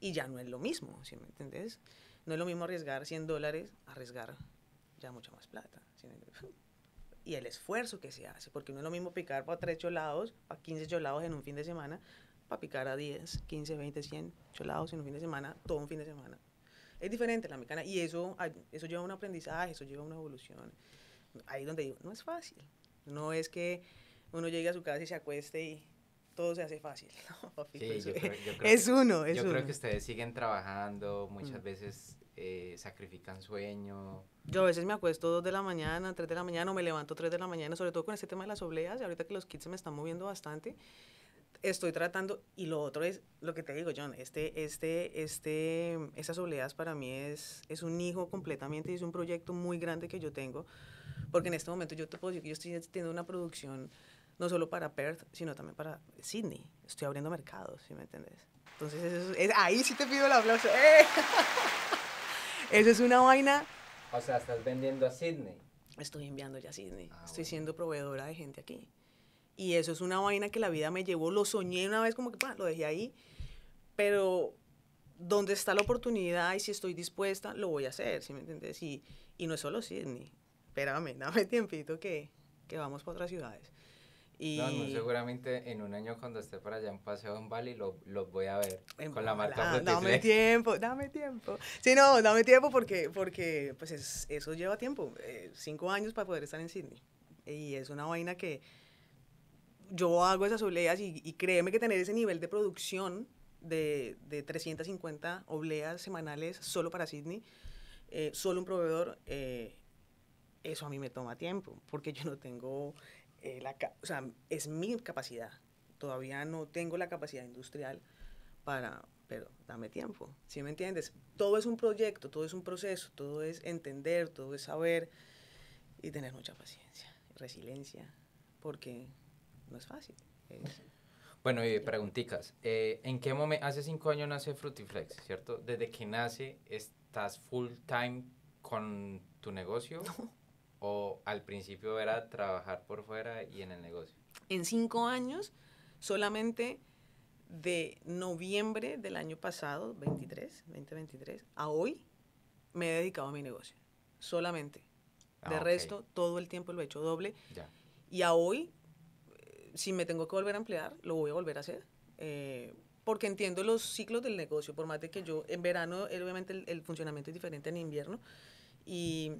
y ya no es lo mismo, si me entendés? No es lo mismo arriesgar 100 dólares, arriesgar ya mucha más plata. y el esfuerzo que se hace, porque no es lo mismo picar para 3 cholados, para 15 cholados en un fin de semana, para picar a 10, 15, 20, 100 cholados en un fin de semana, todo un fin de semana. Es diferente la mecana y eso, eso lleva un aprendizaje, eso lleva una evolución ahí donde digo, no es fácil. No es que uno llegue a su casa y se acueste y todo se hace fácil. es pues, uno, yo creo que ustedes siguen trabajando, muchas mm. veces eh, sacrifican sueño. Yo a veces me acuesto 2 de la mañana, tres de la mañana, o me levanto tres de la mañana, sobre todo con este tema de las obleas, y ahorita que los kits se me están moviendo bastante estoy tratando, y lo otro es lo que te digo, John, este, este, este, esas obleas para mí es, es un hijo completamente y es un proyecto muy grande que yo tengo, porque en este momento yo yo estoy teniendo una producción no solo para Perth, sino también para Sydney. Estoy abriendo mercados, si me entendés. Entonces, ahí sí te pido el aplauso. ¡Eh! eso es una vaina. O sea, estás vendiendo a Sydney. Estoy enviando ya a Sydney. Ah, estoy siendo proveedora de gente aquí. Y eso es una vaina que la vida me llevó. Lo soñé una vez como que, lo dejé ahí. Pero donde está la oportunidad y si estoy dispuesta, lo voy a hacer, ¿sí me entiendes? Y, y no es solo Sydney. Espérame, dame tiempito que, que vamos para otras ciudades. Y... No, seguramente en un año cuando esté para allá en Paseo en Bali los voy a ver con la marca ah, Dame tiempo, dame tiempo. Sí, no, dame tiempo porque, porque pues eso lleva tiempo, eh, cinco años para poder estar en Sydney. Y es una vaina que, yo hago esas obleas y, créeme que tener ese nivel de producción de, 350 obleas semanales solo para Sydney, eh, solo un proveedor, eh, eso a mí me toma tiempo, porque yo no tengo eh, la... O sea, es mi capacidad. Todavía no tengo la capacidad industrial para... Pero dame tiempo, ¿sí me entiendes? Todo es un proyecto, todo es un proceso, todo es entender, todo es saber y tener mucha paciencia, resiliencia, porque no es fácil. Pues bueno, y pregunticas. Eh, ¿En qué momento, hace cinco años nace Frutiflex, ¿cierto? Desde que nace, ¿estás full time con tu negocio? ¿O al principio era trabajar por fuera y en el negocio? En cinco años, solamente de noviembre del año pasado, 23, 2023, a hoy, me he dedicado a mi negocio. Solamente. de ah, resto, todo el tiempo lo he hecho doble. Ya. Y a hoy si me tengo que volver a emplear, lo voy a volver a hacer. Eh, porque entiendo los ciclos del negocio, por más de que yo en verano, eh, obviamente el, funcionamiento es diferente en invierno y,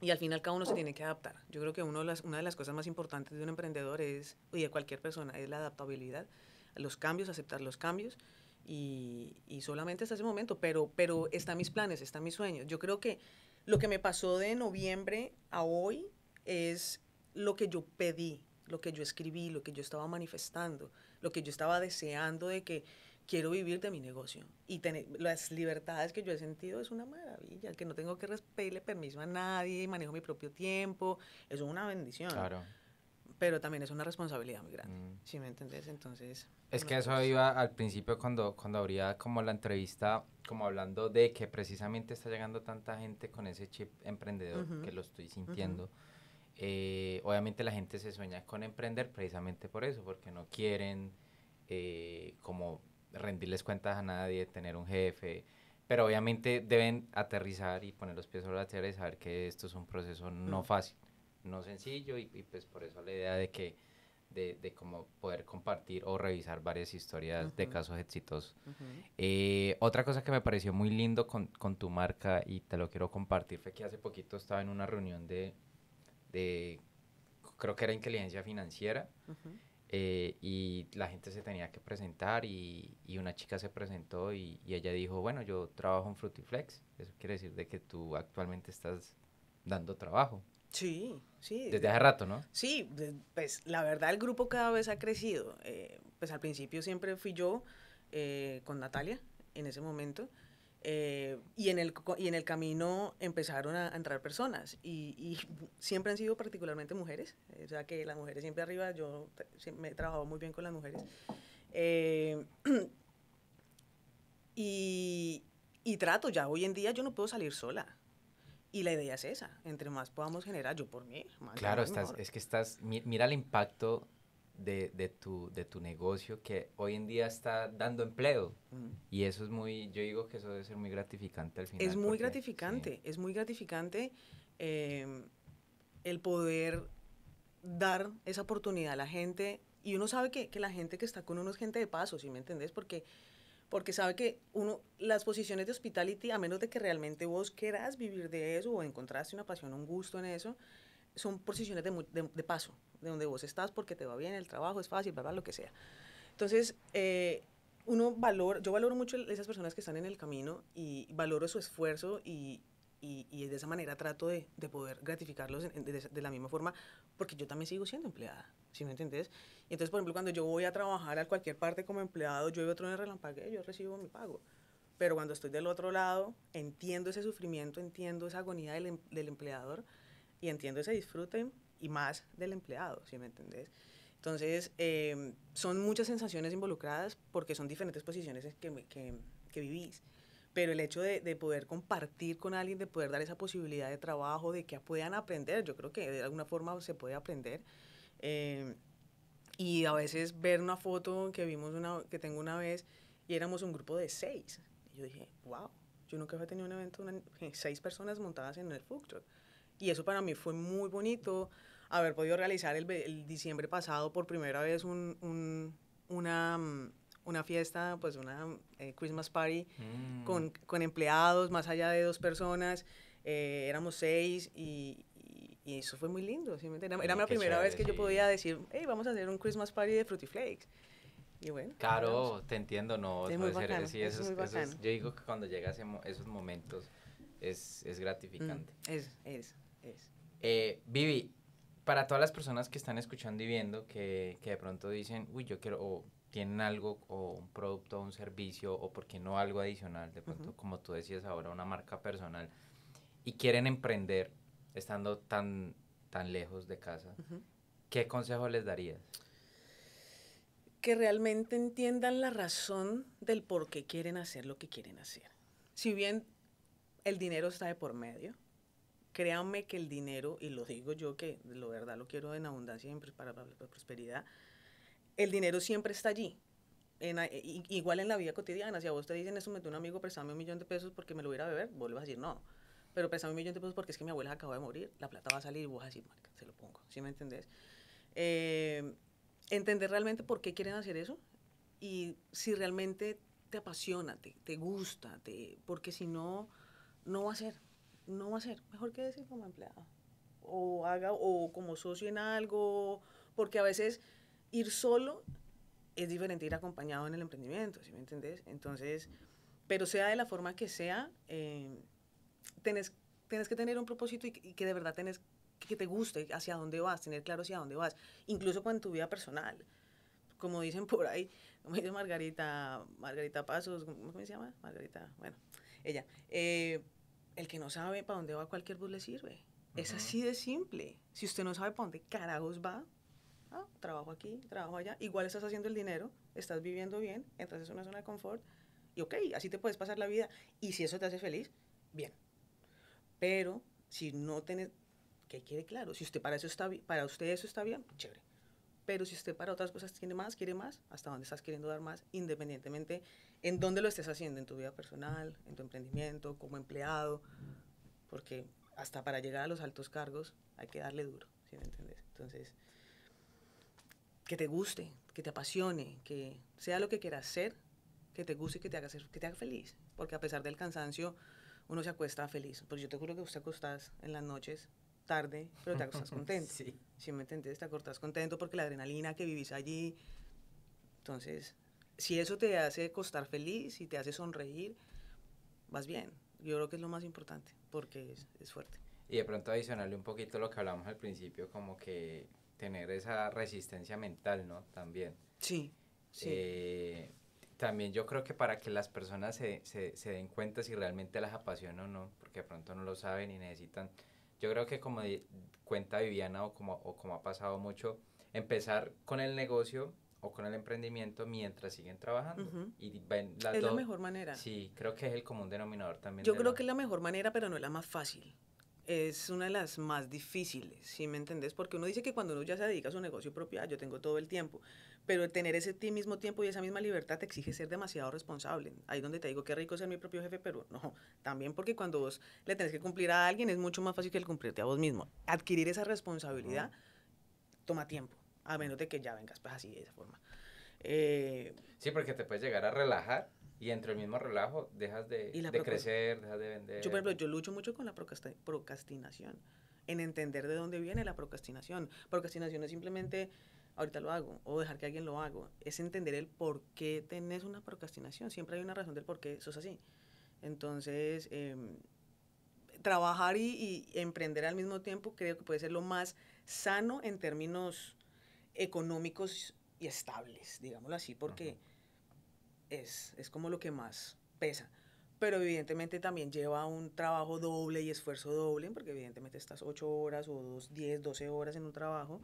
y, al final cada uno se tiene que adaptar. Yo creo que uno de las, una de las cosas más importantes de un emprendedor es, y de cualquier persona, es la adaptabilidad, los cambios, aceptar los cambios y, y solamente hasta ese momento, pero, pero están mis planes, están mis sueños. Yo creo que lo que me pasó de noviembre a hoy es lo que yo pedí lo que yo escribí, lo que yo estaba manifestando, lo que yo estaba deseando de que quiero vivir de mi negocio. Y tener las libertades que yo he sentido es una maravilla, que no tengo que pedirle permiso a nadie, manejo mi propio tiempo, eso es una bendición. Claro. Pero también es una responsabilidad muy grande, mm. si me entendés? Entonces... Es que eso iba al principio cuando, cuando habría como la entrevista, como hablando de que precisamente está llegando tanta gente con ese chip emprendedor, que lo estoy sintiendo. Eh, obviamente la gente se sueña con emprender precisamente por eso, porque no quieren eh, como rendirles cuentas a nadie, tener un jefe, pero obviamente deben aterrizar y poner los pies sobre la tierra y saber que esto es un proceso no mm. fácil, no sencillo y, pues por eso la idea de que de, de cómo poder compartir o revisar varias historias de casos exitosos. Eh, otra cosa que me pareció muy lindo con, con, tu marca y te lo quiero compartir fue que hace poquito estaba en una reunión de de, creo que era inteligencia financiera, eh, y la gente se tenía que presentar y, y una chica se presentó y, y, ella dijo, bueno, yo trabajo en Frutiflex, eso quiere decir de que tú actualmente estás dando trabajo. Sí, sí. Desde hace rato, ¿no? Sí, pues la verdad el grupo cada vez ha crecido. Eh, pues al principio siempre fui yo eh, con Natalia en ese momento. Eh, y, en el, y en el camino empezaron a, entrar personas y, siempre han sido particularmente mujeres, eh, o sea que las mujeres siempre arriba, yo me he trabajado muy bien con las mujeres. Eh, y, y trato, ya hoy en día yo no puedo salir sola, y la idea es esa, entre más podamos generar, yo por mí. Más claro, estás, es que estás, mira el impacto de, tu, de tu negocio que hoy en día está dando empleo. Y eso es muy, yo digo que eso debe ser muy gratificante al final. Es muy gratificante, es muy gratificante eh, el poder dar esa oportunidad a la gente. Y uno sabe que, la gente que está con uno es gente de paso, si me entendés? Porque porque sabe que uno, las posiciones de hospitality, a menos de que realmente vos quieras vivir de eso o encontraste una pasión, un gusto en eso, son posiciones de, de, paso, de donde vos estás porque te va bien, el trabajo es fácil, bla, lo que sea. Entonces, eh, uno valor, yo valoro mucho esas personas que están en el camino y valoro su esfuerzo y, y, de esa manera trato de, de poder gratificarlos de, la misma forma porque yo también sigo siendo empleada, si me entendés? Y entonces, por ejemplo, cuando yo voy a trabajar a cualquier parte como empleado, yo veo otro en el relampague, yo recibo mi pago. Pero cuando estoy del otro lado, entiendo ese sufrimiento, entiendo esa agonía del, em, del empleador y entiendo ese disfrute y más del empleado, si me entendés. Entonces, eh, son muchas sensaciones involucradas porque son diferentes posiciones que, que, vivís pero el hecho de, de, poder compartir con alguien, de poder dar esa posibilidad de trabajo, de que puedan aprender, yo creo que de alguna forma se puede aprender. Eh, y a veces ver una foto que vimos una, que tengo una vez y éramos un grupo de seis. Y yo dije, wow, yo nunca había tenido un evento, de seis personas montadas en el food truck. Y eso para mí fue muy bonito, haber podido realizar el, diciembre pasado por primera vez un, una, mm, una, fiesta, pues una eh, Christmas party mm. con, con, empleados, más allá de dos personas, eh, éramos seis y, y, eso fue muy lindo. Era, era la primera vez que yo podía decir, hey, vamos a hacer un Christmas party de Fruity Flakes. Y bueno, claro, te entiendo, no, es muy ser, es muy yo digo que cuando llegas a esos momentos es, es gratificante. Mm, es, es es. Eh, Vivi, para todas las personas que están escuchando y viendo, que, de pronto dicen, uy, yo quiero, o tienen algo, o un producto, o un servicio, o por qué no algo adicional, de pronto, como tú decías ahora, una marca personal, y quieren emprender estando tan, tan lejos de casa, ¿qué consejo les darías? Que realmente entiendan la razón del por qué quieren hacer lo que quieren hacer. Si bien el dinero está de por medio, créanme que el dinero, y lo digo yo que lo verdad lo quiero en abundancia y para, la prosperidad, el dinero siempre está allí. En, igual en la vida cotidiana, si a vos te dicen eso, me un amigo, préstame un millón de pesos porque me lo voy a beber, vos a decir no. Pero préstame un millón de pesos porque es que mi abuela acaba de morir, la plata va a salir y vos vas a decir, marca, se lo pongo. ¿Sí me entendés? Eh, entender realmente por qué quieren hacer eso y si realmente te apasiona, te, gusta, porque si no, no va a ser no va a ser, mejor que decir como empleado. O haga, o como socio en algo, porque a veces ir solo es diferente ir acompañado en el emprendimiento, ¿sí me entendés? Entonces, pero sea de la forma que sea, eh, tienes tenés, que tener un propósito y, que de verdad tenés que te guste hacia dónde vas, tener claro hacia dónde vas, incluso con tu vida personal. Como dicen por ahí, como dice Margarita, Margarita Pasos, ¿cómo se llama? Margarita, bueno, ella. Eh, el que no sabe para dónde va cualquier bus le sirve. Es así de simple. Si usted no sabe para dónde carajos va, ah, trabajo aquí, trabajo allá, igual estás haciendo el dinero, estás viviendo bien, entras en una zona de confort y ok, así te puedes pasar la vida. Y si eso te hace feliz, bien. Pero si no tenés, que quede claro, si usted para, eso está, para usted eso está bien, chévere. Pero si usted para otras cosas tiene más, quiere más, hasta dónde estás queriendo dar más, independientemente en dónde lo estés haciendo, en tu vida personal, en tu emprendimiento, como empleado, porque hasta para llegar a los altos cargos hay que darle duro, si me entendés? Entonces, que te guste, que te apasione, que sea lo que quieras ser, que te guste y que te haga, ser, que te haga feliz, porque a pesar del cansancio, uno se acuesta feliz. Porque yo te juro que usted acostás en las noches tarde, pero te acostás contento. sí. Si me entendés, te acostás contento porque la adrenalina que vivís allí. Entonces, si eso te hace costar feliz y te hace sonreír, vas bien. Yo creo que es lo más importante porque es, fuerte. Y de pronto adicionarle un poquito lo que hablamos al principio, como que tener esa resistencia mental, ¿no? También. Sí. sí. Eh, también yo creo que para que las personas se, se, se, den cuenta si realmente las apasiona o no, porque de pronto no lo saben y necesitan yo creo que como cuenta Viviana o como, como ha pasado mucho, empezar con el negocio o con el emprendimiento mientras siguen trabajando. y ven es la mejor manera. Sí, creo que es el común denominador también. Yo creo que es la mejor manera, pero no es la más fácil. Es una de las más difíciles, ¿sí me entendés? Porque uno dice que cuando uno ya se dedica a su negocio propio, ah, yo tengo todo el tiempo pero tener ese mismo tiempo y esa misma libertad te exige ser demasiado responsable. Ahí donde te digo qué rico ser mi propio jefe, pero no, también porque cuando vos le tenés que cumplir a alguien es mucho más fácil que el cumplirte a vos mismo. Adquirir esa responsabilidad toma tiempo, a menos de que ya vengas pues, así de esa forma. Eh, sí, porque te puedes llegar a relajar y entre el mismo relajo dejas de, de crecer, dejas de vender. Yo, por ejemplo, yo lucho mucho con la procrastinación, en entender de dónde viene la procrastinación. Procrastinación es simplemente ahorita lo hago, o dejar que alguien lo haga, es entender el por qué tenés una procrastinación. Siempre hay una razón del por qué sos así. Entonces, em, trabajar y, emprender al mismo tiempo creo que puede ser lo más sano en términos económicos y estables, digámoslo así, porque es, como lo que más pesa pero evidentemente también lleva un trabajo doble y esfuerzo doble, porque evidentemente estás 8 horas o 10, 12 horas en un trabajo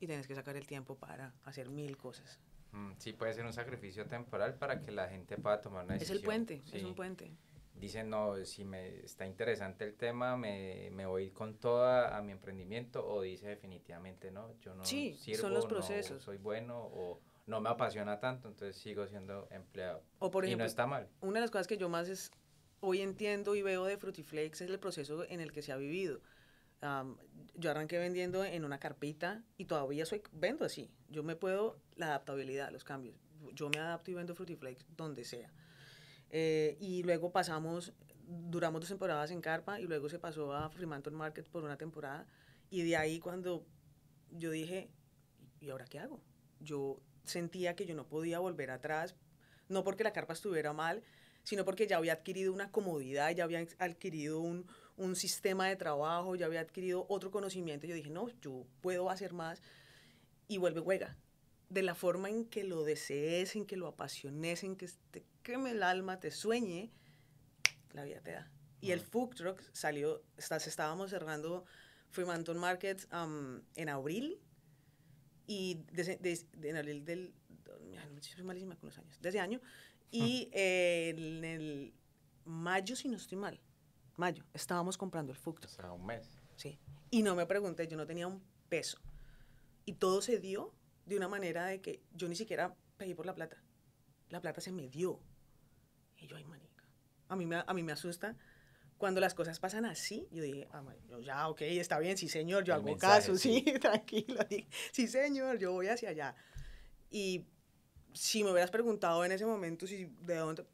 y tienes que sacar el tiempo para hacer mil cosas. Mm, sí, puede ser un sacrificio temporal para que la gente pueda tomar una decisión. Es el puente, es un puente. Dicen, no, si me está interesante el tema, me, me voy con toda a mi emprendimiento, o dice definitivamente, no, yo no sí, sirvo, son los procesos. no soy bueno, o no me apasiona tanto, entonces sigo siendo empleado. y no está mal. Una de las cosas que yo más es, hoy entiendo y veo de flakes es el proceso en el que se ha vivido yo arranqué vendiendo en una carpita y todavía soy, vendo así. Yo me puedo, la adaptabilidad, los cambios. Yo me adapto y vendo flakes donde sea. Eh, y luego pasamos, duramos dos temporadas en Carpa y luego se pasó a Fremantle Market por una temporada. Y de ahí cuando yo dije, ¿y ahora qué hago? Yo sentía que yo no podía volver atrás, no porque la carpa estuviera mal, sino porque ya había adquirido una comodidad, ya había adquirido un, un sistema de trabajo, ya había adquirido otro conocimiento. Yo dije, no, yo puedo hacer más y vuelve juega. De la forma en que lo desees, en que lo apasiones, en que te queme el alma, te sueñe, la vida te da. Y el food truck salió, estábamos cerrando Fremantle Market en abril y en abril del no, malísima con los años, desde año y en el mayo si no estoy mal mayo, estábamos comprando el fútbol O un mes. Sí. Y no me pregunté, yo no tenía un peso. Y todo se dio de una manera de que yo ni siquiera pedí por la plata. La plata se me dio. Y yo, ay, manica. A mí me, a mí me asusta cuando las cosas pasan así. Yo dije, ah, ya, ok, está bien, sí, señor, yo hago caso, sí, tranquilo. Dije, sí, señor, yo voy hacia allá. Y si me hubieras preguntado en ese momento si de dónde,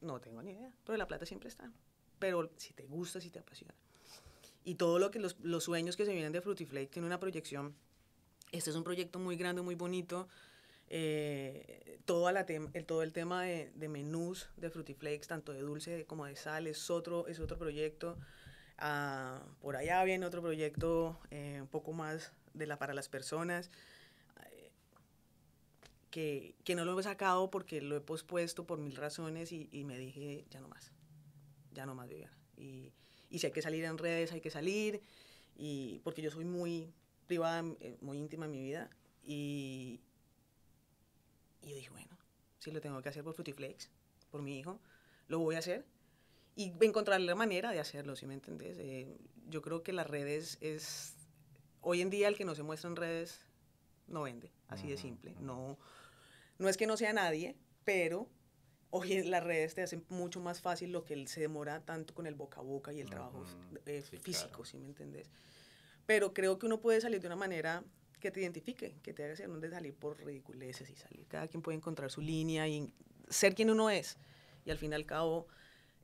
no tengo ni idea, pero la plata siempre está pero si te gusta, si te apasiona. Y todo lo que los, los sueños que se vienen de Flakes tiene una proyección. Este es un proyecto muy grande, muy bonito. Eh, todo, la el, todo el tema de, de, menús de Flakes, tanto de dulce como de sal, es otro, es otro proyecto. Ah, por allá viene otro proyecto eh, un poco más de la, para las personas, eh, que, que, no lo he sacado porque lo he pospuesto por mil razones y, y me dije ya no más ya no más, vivir Y, si hay que salir en redes, hay que salir, y, porque yo soy muy privada, eh, muy íntima en mi vida, y, yo dije, bueno, si lo tengo que hacer por Flakes, por mi hijo, lo voy a hacer, y encontrar la manera de hacerlo, si me entendés. Eh, yo creo que las redes es... Hoy en día el que no se muestra en redes no vende, así de simple. No, no es que no sea nadie, pero hoy en las redes te hacen mucho más fácil lo que se demora tanto con el boca a boca y el trabajo eh, físico, si me entendés. Pero creo que uno puede salir de una manera que te identifique, que te haga ser de salir por ridiculeces y salir. Cada quien puede encontrar su línea y ser quien uno es. Y al fin y al cabo,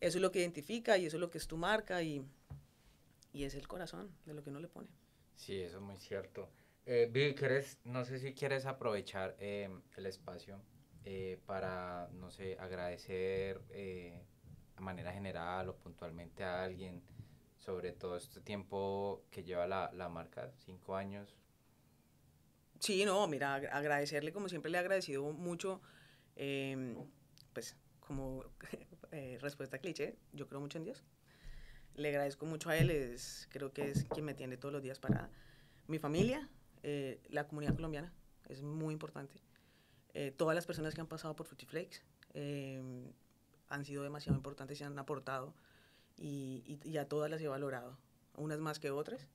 eso es lo que identifica y eso es lo que es tu marca y, y es el corazón de lo que uno le pone. Sí, eso es muy cierto. Eh, Vivi, no sé si quieres aprovechar eh, el espacio eh, para, no sé, agradecer de eh, manera general o puntualmente a alguien sobre todo este tiempo que lleva la, la marca, cinco años? Sí, no, mira, agradecerle, como siempre le he agradecido mucho, em, pues como eh, respuesta cliché, yo creo mucho en Dios. Le agradezco mucho a él, es, creo que es quien me tiene todos los días para Mi familia, la comunidad colombiana, es muy importante. Eh, todas las personas que han pasado por Fruity Flakes eh, han sido demasiado importantes y han aportado y, a todas las he valorado, unas más que otras,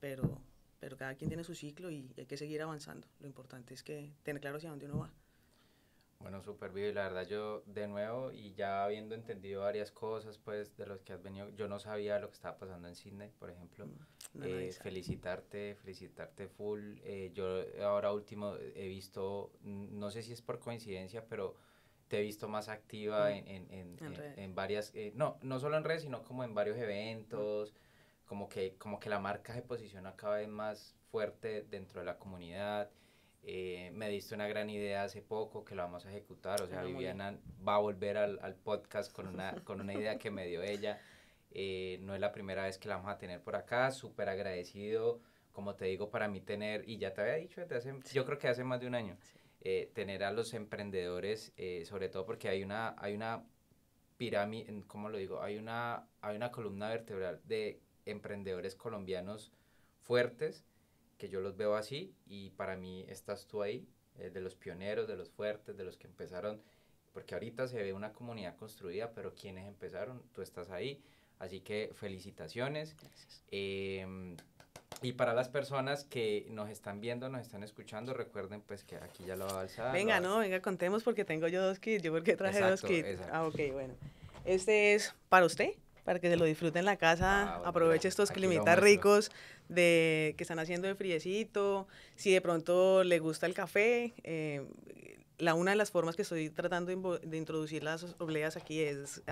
pero, pero cada quien tiene su ciclo y hay que seguir avanzando. Lo importante es que tener claro hacia dónde uno va. Bueno, súper y La verdad, yo de nuevo y ya habiendo entendido varias cosas, pues de los que has venido, yo no sabía lo que estaba pasando en Sydney, por ejemplo. Mm, eh, felicitarte, felicitarte full. Eh, yo ahora último he visto, no sé si es por coincidencia, pero te he visto más activa mm. en, en, en, en, varias, eh, no, no solo en redes, sino como en varios eventos, mm. como, que, como que la marca se posiciona cada vez más fuerte dentro de la comunidad eh, me diste una gran idea hace poco que la vamos a ejecutar. O sea, Viviana va a volver al, podcast con una, con una idea que me dio ella. Eh, no es la primera vez que la vamos a tener por acá. Súper agradecido. Como te digo, para mí tener, y ya te había dicho, hace, yo creo que hace más de un año, eh, tener a los emprendedores, sobre todo porque hay una, hay una pirámide, ¿cómo lo digo? Hay hay una columna vertebral de emprendedores colombianos fuertes que yo los veo así y para mí estás tú ahí, eh, de los pioneros, de los fuertes, de los que empezaron, porque ahorita se ve una comunidad construida, pero quienes empezaron, tú estás ahí. Así que felicitaciones. Em, y para las personas que nos están viendo, nos están escuchando, recuerden pues que aquí ya lo va alzar. Venga, no, venga, contemos porque tengo yo dos kits. ¿Yo porque traje dos kits? Ah, ok, bueno. Este es para usted, para que se lo disfruten en la casa. Ah, aproveche estos climitas ricos de, que están haciendo de friecito. Si de pronto le gusta el café, eh, la una de las formas que estoy tratando de, introducir las obleas aquí es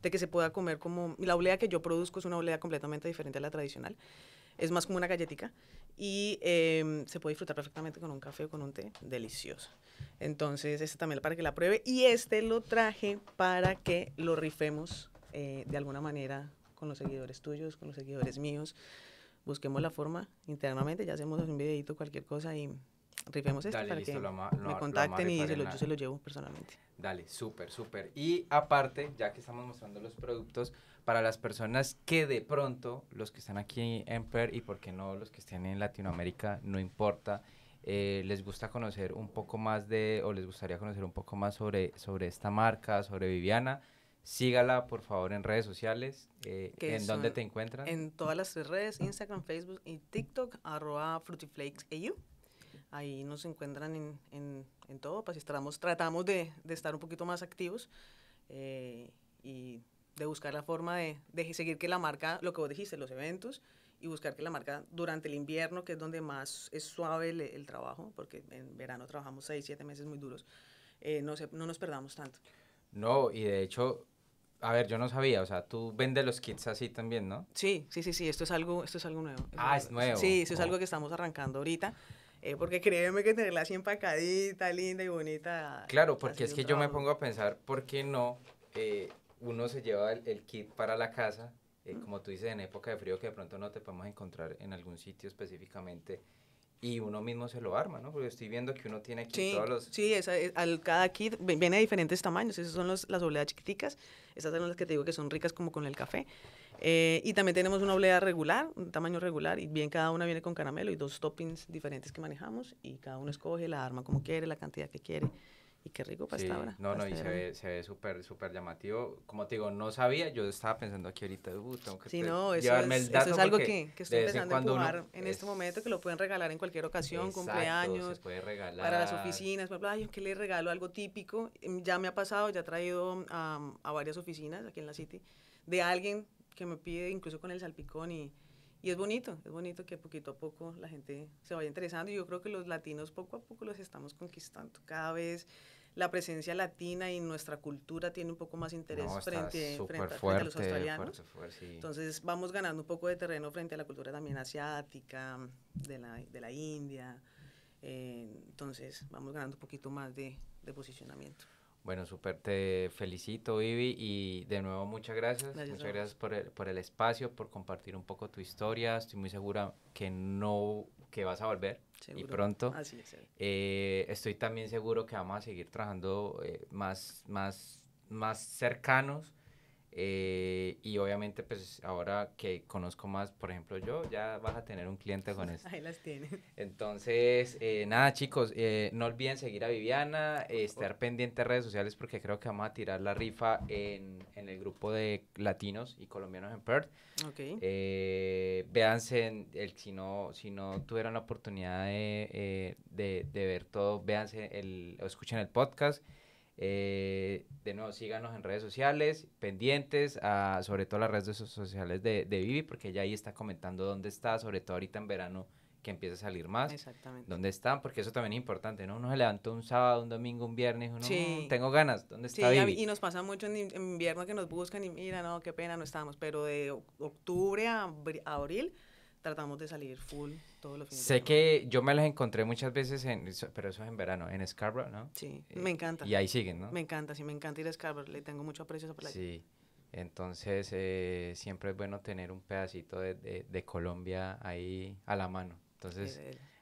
de que se pueda comer como... La oblea que yo produzco es una oblea completamente diferente a la tradicional. Es más como una galletica y em, se puede disfrutar perfectamente con un café o con un té. Delicioso. Entonces, este también para que la pruebe. Y este lo traje para que lo rifemos eh, de alguna manera con los seguidores tuyos, con los seguidores míos. Busquemos la forma internamente, ya hacemos un videito, cualquier cosa y rifemos esto Dale, para que me contacten y se yo se lo llevo personalmente. Dale, súper, súper. Y aparte, ya que estamos mostrando los productos, para las personas que de pronto, los que están aquí en PER y por qué no los que estén en Latinoamérica, no importa, eh, les gusta conocer un poco más de, o les gustaría conocer un poco más sobre, sobre esta marca, sobre Viviana, Sígala, por favor, en redes sociales. Eh, ¿En dónde te encuentran? En todas las redes, Instagram, Facebook y TikTok, arroba Ahí nos encuentran en, en, en todo, pues estamos, tratamos de, de, estar un poquito más activos eh, y de buscar la forma de, de seguir que la marca, lo que vos dijiste, los eventos, y buscar que la marca durante el invierno, que es donde más es suave el, trabajo, porque en verano trabajamos seis, siete meses muy duros, eh, no, se, no nos perdamos tanto. No, y de hecho a ver, yo no sabía, o sea, tú vendes los kits así también, ¿no? Sí, sí, sí, sí, esto es algo, esto es algo nuevo. ah, es nuevo. Sí, eso es oh. algo que estamos arrancando ahorita, eh, porque créeme que tenerla así empacadita, linda y bonita. Claro, porque es que yo me pongo a pensar, ¿por qué no eh, uno se lleva el, kit para la casa? Eh, como tú dices, en época de frío que de pronto no te podemos encontrar en algún sitio específicamente y uno mismo se lo arma, ¿no? Porque estoy viendo que uno tiene aquí todos los... Sí, esa, al, cada kit viene de diferentes tamaños. Esas son las obleas chiquiticas. Esas son las que te digo que son ricas como con el café. Eh, y también tenemos una oblea regular, un tamaño regular. Y bien, cada una viene con caramelo y dos toppings diferentes que manejamos. Y cada uno escoge, la arma como quiere, la cantidad que quiere. Y qué rico pasta sí, ahora. No, no, y se ve, se ve súper, súper llamativo. Como te digo, no sabía, yo estaba pensando aquí ahorita, uh, tengo que sí, no, eso es, el Eso es algo que, estoy pensando en jugar en este momento, que lo pueden regalar en cualquier ocasión, exacto, cumpleaños, se puede regalar. para las oficinas, por ay, que le regalo algo típico. Em, ya me ha pasado, ya he traído a varias oficinas aquí en la City, de alguien que me pide incluso con el salpicón y... Y es bonito, es bonito que poquito a poco la gente se vaya interesando y yo creo que los latinos poco a poco los estamos conquistando cada vez la presencia latina y nuestra cultura tiene un poco más interés frente, a, los australianos. Entonces vamos ganando un poco de terreno frente a la cultura también asiática, de la, de la India. Eh, entonces vamos ganando un poquito más de, posicionamiento. Bueno, súper, te felicito, Vivi, y de nuevo muchas gracias. gracias muchas gracias por el, por el espacio, por compartir un poco tu historia. Estoy muy segura que no que vas a volver y pronto. Eh, estoy también seguro que vamos a seguir trabajando eh, más, más, más cercanos eh, y obviamente, pues ahora que conozco más, por ejemplo, yo, ya vas a tener un cliente con eso Ahí las tiene. Entonces, eh, nada, chicos, eh, no olviden seguir a Viviana, estar pendiente de redes sociales porque creo que vamos a tirar la rifa en, en el grupo de latinos y colombianos en Perth. Ok. véanse, el, si, no, si no tuvieron la oportunidad de, de, de ver todo, véanse el, o escuchen el podcast. Eh, de nuevo, síganos en redes sociales, pendientes, a, sobre todo las redes sociales de, de Vivi, porque ella ahí está comentando dónde está, sobre todo ahorita en verano que empieza a salir más. Exactamente. ¿Dónde están? Porque eso también es importante, ¿no? Uno se levantó un sábado, un domingo, un viernes, uno, mm, tengo ganas, ¿dónde está Y nos pasa mucho en invierno que nos buscan y mira, no, qué pena, no estamos, pero de octubre a abril tratamos de salir full todos los fines. Sé que yo me las encontré muchas veces, en, pero eso es en verano, en Scarborough, ¿no? Sí, eh, me encanta. Y ahí siguen, ¿no? Me encanta, sí, me encanta ir a Scarborough, le tengo mucho aprecio a esa Sí, entonces eh, siempre es bueno tener un pedacito de, de, Colombia ahí a la mano. Entonces,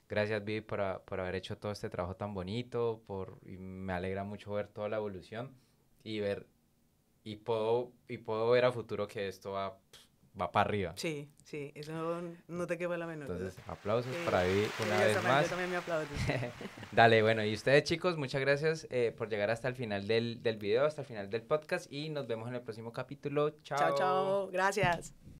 gracias Vivi por, por, haber hecho todo este trabajo tan bonito, por, me alegra mucho ver toda la evolución y ver, y puedo, y puedo ver a futuro que esto va va para arriba. Sí, sí, eso no te quepa la menor. Entonces, aplausos para ti una vez más. Yo también me Dale, bueno, y ustedes chicos, muchas gracias eh, por llegar hasta el final del, del video, hasta el final del podcast y nos vemos en el próximo capítulo. Chao. Chao, chao. Gracias.